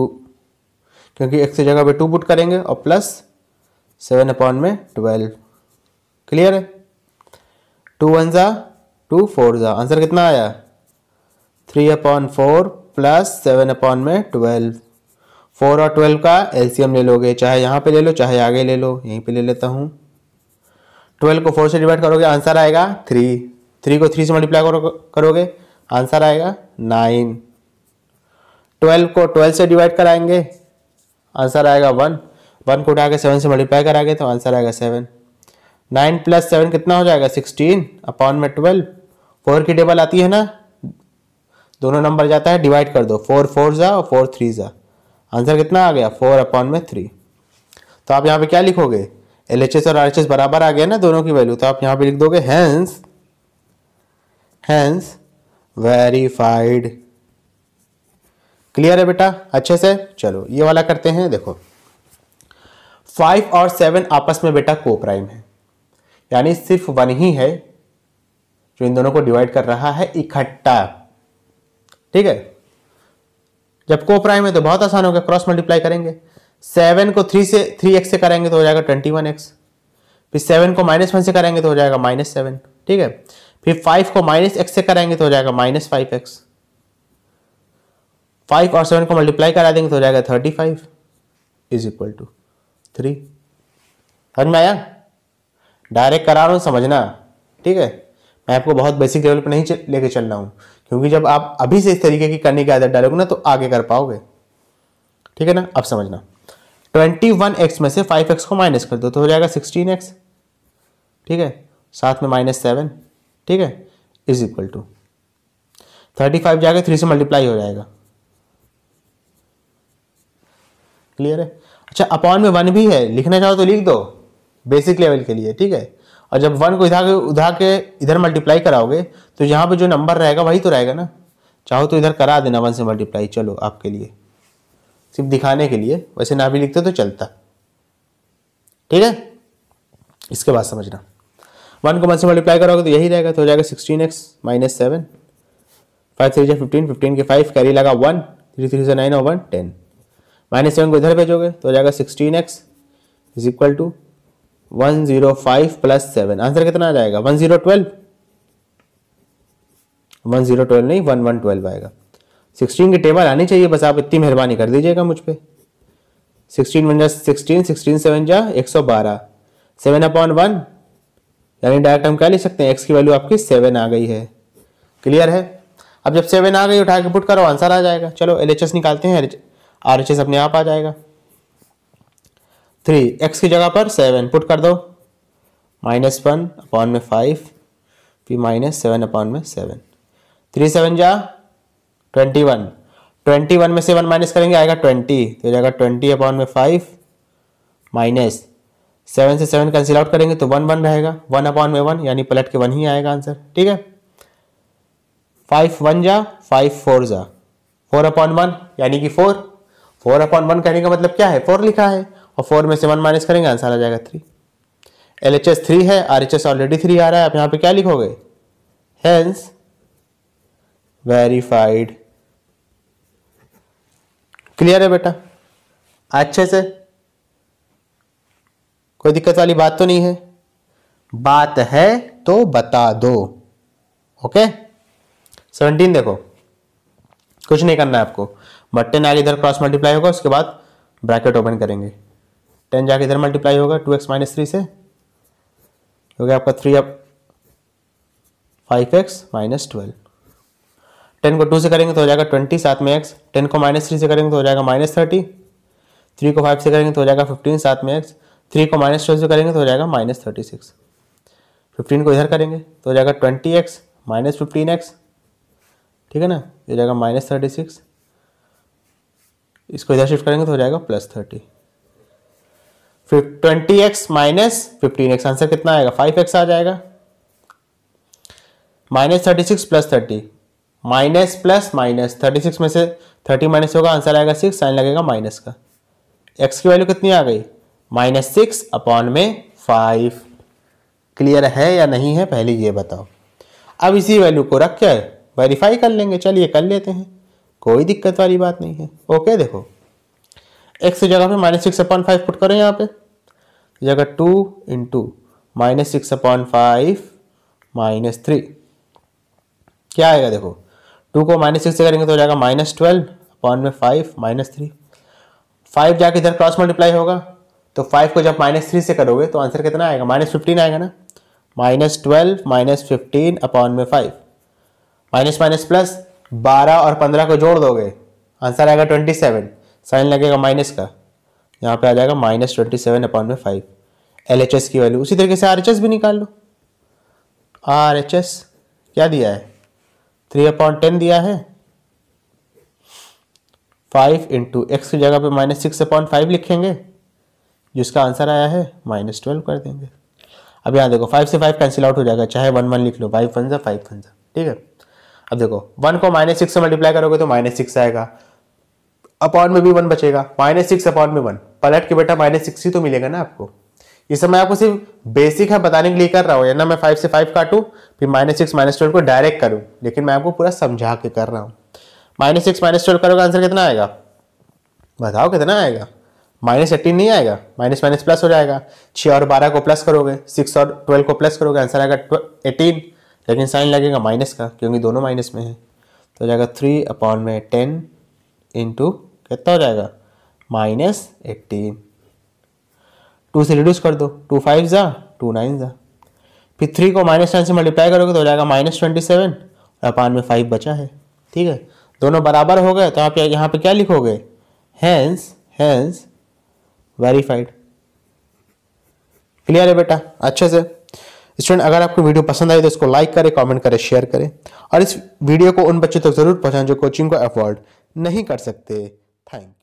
क्योंकि एक्स की जगह पे टू पुट करेंगे और प्लस सेवन अपॉन में ट्वेल्व क्लियर है टू वन ज़ा टू फोर ज़ा आंसर कितना आया three upon four plus seven upon में ट्वेल्व फोर और ट्वेल्व का एलसीएम ले लोगे चाहे यहाँ पे ले लो चाहे आगे ले लो यहीं पे ले लेता हूँ ट्वेल्व को फोर से डिवाइड करोगे आंसर आएगा थ्री थ्री को थ्री से मल्टीप्लाई करो, करोगे आंसर आएगा नाइन ट्वेल्व को ट्वेल्व से डिवाइड कराएंगे आंसर आएगा वन वन को उठा के सेवन से मल्टीप्लाई कराएंगे तो आंसर आएगा सेवन नाइन प्लस सेवन कितना हो जाएगा सिक्सटीन अपॉन में ट्वेल्व फोर की टेबल आती है ना दोनों नंबर जाता है डिवाइड कर दो फोर फोर ज़ा और फोर थ्री ज़ा आंसर कितना आ गया फोर अपॉन में थ्री तो आप यहाँ पे क्या लिखोगे एल एच एस और आर एच एस बराबर आ गया ना दोनों की वैल्यू तो आप यहाँ पे लिख दोगे हैंस हैंस वेरीफाइड क्लियर है बेटा अच्छे से चलो ये वाला करते हैं देखो फाइव और सेवन आपस में बेटा को प्राइम है यानी सिर्फ वन ही है जो इन दोनों को डिवाइड कर रहा है इकट्ठा ठीक है जब को प्राइम है तो बहुत आसान होगा क्रॉस मल्टीप्लाई करेंगे सेवन को थ्री से थ्री एक्स से करेंगे तो हो जाएगा ट्वेंटी वन एक्स फिर सेवन को माइनस वन से करेंगे तो हो जाएगा माइनस सेवन ठीक है फिर फाइव को माइनस एक्स से करेंगे तो हो जाएगा माइनस फाइव एक्स फाइव और सेवन को मल्टीप्लाई करा देंगे तो हो जाएगा thirty five is equal to three समझ में आया डायरेक्ट करा रहा हूँ समझना ठीक है मैं आपको बहुत बेसिक लेवल पर नहीं लेके चल रहा हूँ क्योंकि जब आप अभी से इस तरीके की करने की आदत डालोगे ना तो आगे कर पाओगे ठीक है ना अब समझना ट्वेंटी वन एक्स में से फाइव एक्स को माइनस कर दो तो हो जाएगा सिक्सटीन एक्स ठीक है साथ में माइनस सेवन ठीक है is equal to thirty five जाके थ्री से मल्टीप्लाई हो जाएगा क्लियर है अच्छा अपॉन में वन भी है लिखना चाहो तो लिख दो बेसिक लेवल के लिए ठीक है और जब वन को इधर उधर के इधर मल्टीप्लाई कराओगे तो यहाँ पे जो नंबर रहेगा वही तो रहेगा ना चाहो तो इधर करा देना वन से मल्टीप्लाई चलो आपके लिए सिर्फ दिखाने के लिए वैसे ना भी लिखते तो चलता ठीक है इसके बाद समझना वन को वन से मल्टीप्लाई करोगे तो यही रहेगा तो हो जाएगा sixteen x minus seven five three जो फिफ्टीन फिफ्टीन के फाइव कैरी लगा वन थ्री थ्री जो नाइन और वन टेन माइनस सेवन को इधर भेजोगे तो हो जाएगा sixteen x is equal to one zero five plus seven answer कितना आ जाएगा one zero twelve one zero twelve नहीं वन वन ट्वेल्व आएगा सिक्सटीन की टेबल आनी चाहिए बस आप इतनी मेहरबानी कर दीजिएगा मुझ पर सिक्सटीन वन जा सिक्सटीन सिक्सटीन सेवन जा एक सौ बारह सेवन अपॉन वन यानी डायरेक्ट हम क्या ले सकते हैं एक्स की वैल्यू आपकी सेवन आ गई है क्लियर है अब जब सेवन आ गई उठा के पुट करो आंसर आ जाएगा चलो एल निकालते हैं आर एच एस अपने आप आ जाएगा थ्री एक्स की जगह पर सेवन पुट कर दो माइनस वन अपॉन में फाइव फिर माइनस सेवन अपॉन में सेवन थ्री सेवन जा ट्वेंटी वन ट्वेंटी वन में से वन माइनस करेंगे आएगा ट्वेंटी तो जाएगा ट्वेंटी अपॉन में फाइव माइनस सेवन से सेवन कैंसिल आउट करेंगे तो वन वन रहेगा वन अपॉन में वन यानी पलट के वन ही आएगा आंसर ठीक है फाइव वन जा फाइव फोर जा फोर अपॉन वन यानी कि फोर फोर अपॉन वन कहने का मतलब क्या है फोर लिखा है और फोर में से वन माइनस करेंगे आंसर आ जाएगा three L H S three है R H S already three आ रहा है आप यहाँ पे क्या लिखोगे हैंस वेरीफाइड क्लियर है बेटा अच्छे से कोई दिक्कत वाली बात तो नहीं है बात है तो बता दो ओके सेवनटीन देखो कुछ नहीं करना है आपको बट टेन आगे इधर क्रॉस मल्टीप्लाई होगा उसके बाद ब्रैकेट ओपन करेंगे टेन जाके इधर मल्टीप्लाई होगा टू एक्स माइनस थ्री से हो गया आपका थ्री अब five x minus twelve ten को टू से करेंगे तो हो जाएगा ट्वेंटी साथ में एक्स टेन को माइनस थ्री से करेंगे तो हो जाएगा माइनस थर्टी थ्री को फाइव से करेंगे तो हो जाएगा फिफ्टीन साथ में एक्स थ्री को माइनस ट्वेल्व से करेंगे तो हो जाएगा माइनस थर्टी सिक्स फिफ्टीन को इधर करेंगे तो हो जाएगा twenty x minus fifteen x ठीक है ना हो जाएगा माइनस थर्टी सिक्स इसको इधर शिफ्ट करेंगे तो हो जाएगा प्लस थर्टी फिर twenty x minus fifteen x answer कितना आएगा फाइव एक्स आ जाएगा minus thirty six plus thirty minus plus minus thirty six में से थर्टी माइनस होगा आंसर आएगा सिक्स साइन लगेगा माइनस का एक्स की वैल्यू कितनी आ गई माइनस सिक्स अपॉन में फाइव क्लियर है या नहीं है पहले ये बताओ अब इसी वैल्यू को रख के वेरीफाई कर लेंगे चलिए कर लेते हैं कोई दिक्कत वाली बात नहीं है ओके देखो एक्स की जगह पे minus six upon five put करें यहाँ पे जगह two into minus six upon five minus three क्या आएगा देखो टू को माइनस सिक्स से करेंगे तो हो जाएगा माइनस ट्वेल्व अपॉन में फाइव माइनस थ्री फाइव जाके इधर क्रॉस मल्टीप्लाई होगा तो फाइव को जब माइनस थ्री से करोगे तो आंसर कितना आएगा माइनस फिफ्टीन आएगा ना minus twelve minus fifteen upon में फाइव माइनस माइनस प्लस बारह और पंद्रह को जोड़ दोगे आंसर आएगा ट्वेंटी सेवन साइन लगेगा माइनस का यहाँ पे आ जाएगा माइनस ट्वेंटी सेवन अपॉन में फाइव एल एच एस की वैल्यू उसी तरीके से आर एच एस भी निकाल लो आर एच एस क्या दिया है थ्री अपॉइंट टेन दिया है फाइव इंटू एक्स की जगह पे माइनस सिक्स अपॉइंट फाइव लिखेंगे जिसका आंसर आया है माइनस ट्वेल्व कर देंगे अब यहाँ देखो फाइव से फाइव कैंसिल आउट हो जाएगा चाहे वन वन लिख लो फाइव फन जा फाइव फन जा ठीक है अब देखो वन को माइनस सिक्स से मल्टीप्लाई करोगे तो माइनस सिक्स आएगा अपॉन में भी वन बचेगा माइनस सिक्स अपॉन में वन पलट के बेटा माइनस सिक्स ही तो मिलेगा ना आपको ये मैं आपको सिर्फ बेसिक है बताने के लिए कर रहा हूँ या ना मैं फाइव से फाइव काटूँ फिर माइनस सिक्स माइनस ट्वेल्व को डायरेक्ट करूँ लेकिन मैं आपको पूरा समझा के कर रहा हूँ माइनस सिक्स माइनस ट्वेल्व करोगे आंसर कितना आएगा बताओ कितना आएगा माइनस एटीन नहीं आएगा माइनस माइनस प्लस हो जाएगा छः और बारह को प्लस करोगे सिक्स और ट्वेल्व को प्लस करोगे आंसर आएगा एटीन लेकिन साइन लगेगा माइनस का क्योंकि दोनों माइनस में है तो हो जाएगा थ्री अपॉन में टेन इंटू कितना हो जाएगा माइनस एट्टीन टू से रिड्यूस कर दो टू फाइव ज़ा टू नाइन ज़ा फिर थ्री को माइनस टेन से मल्टीप्लाई करोगे तो हो जाएगा माइनस ट्वेंटी सेवन और अपान में फाइव बचा है ठीक है दोनों बराबर हो गए तो आप यहाँ पे क्या लिखोगे हैंस हैंस वेरीफाइड क्लियर है बेटा अच्छे से स्टूडेंट अगर आपको वीडियो पसंद आए तो इसको लाइक करें कमेंट करें शेयर करें और इस वीडियो को उन बच्चों तक तो ज़रूर पहुंचाएं जो कोचिंग को अफोर्ड नहीं कर सकते थैंक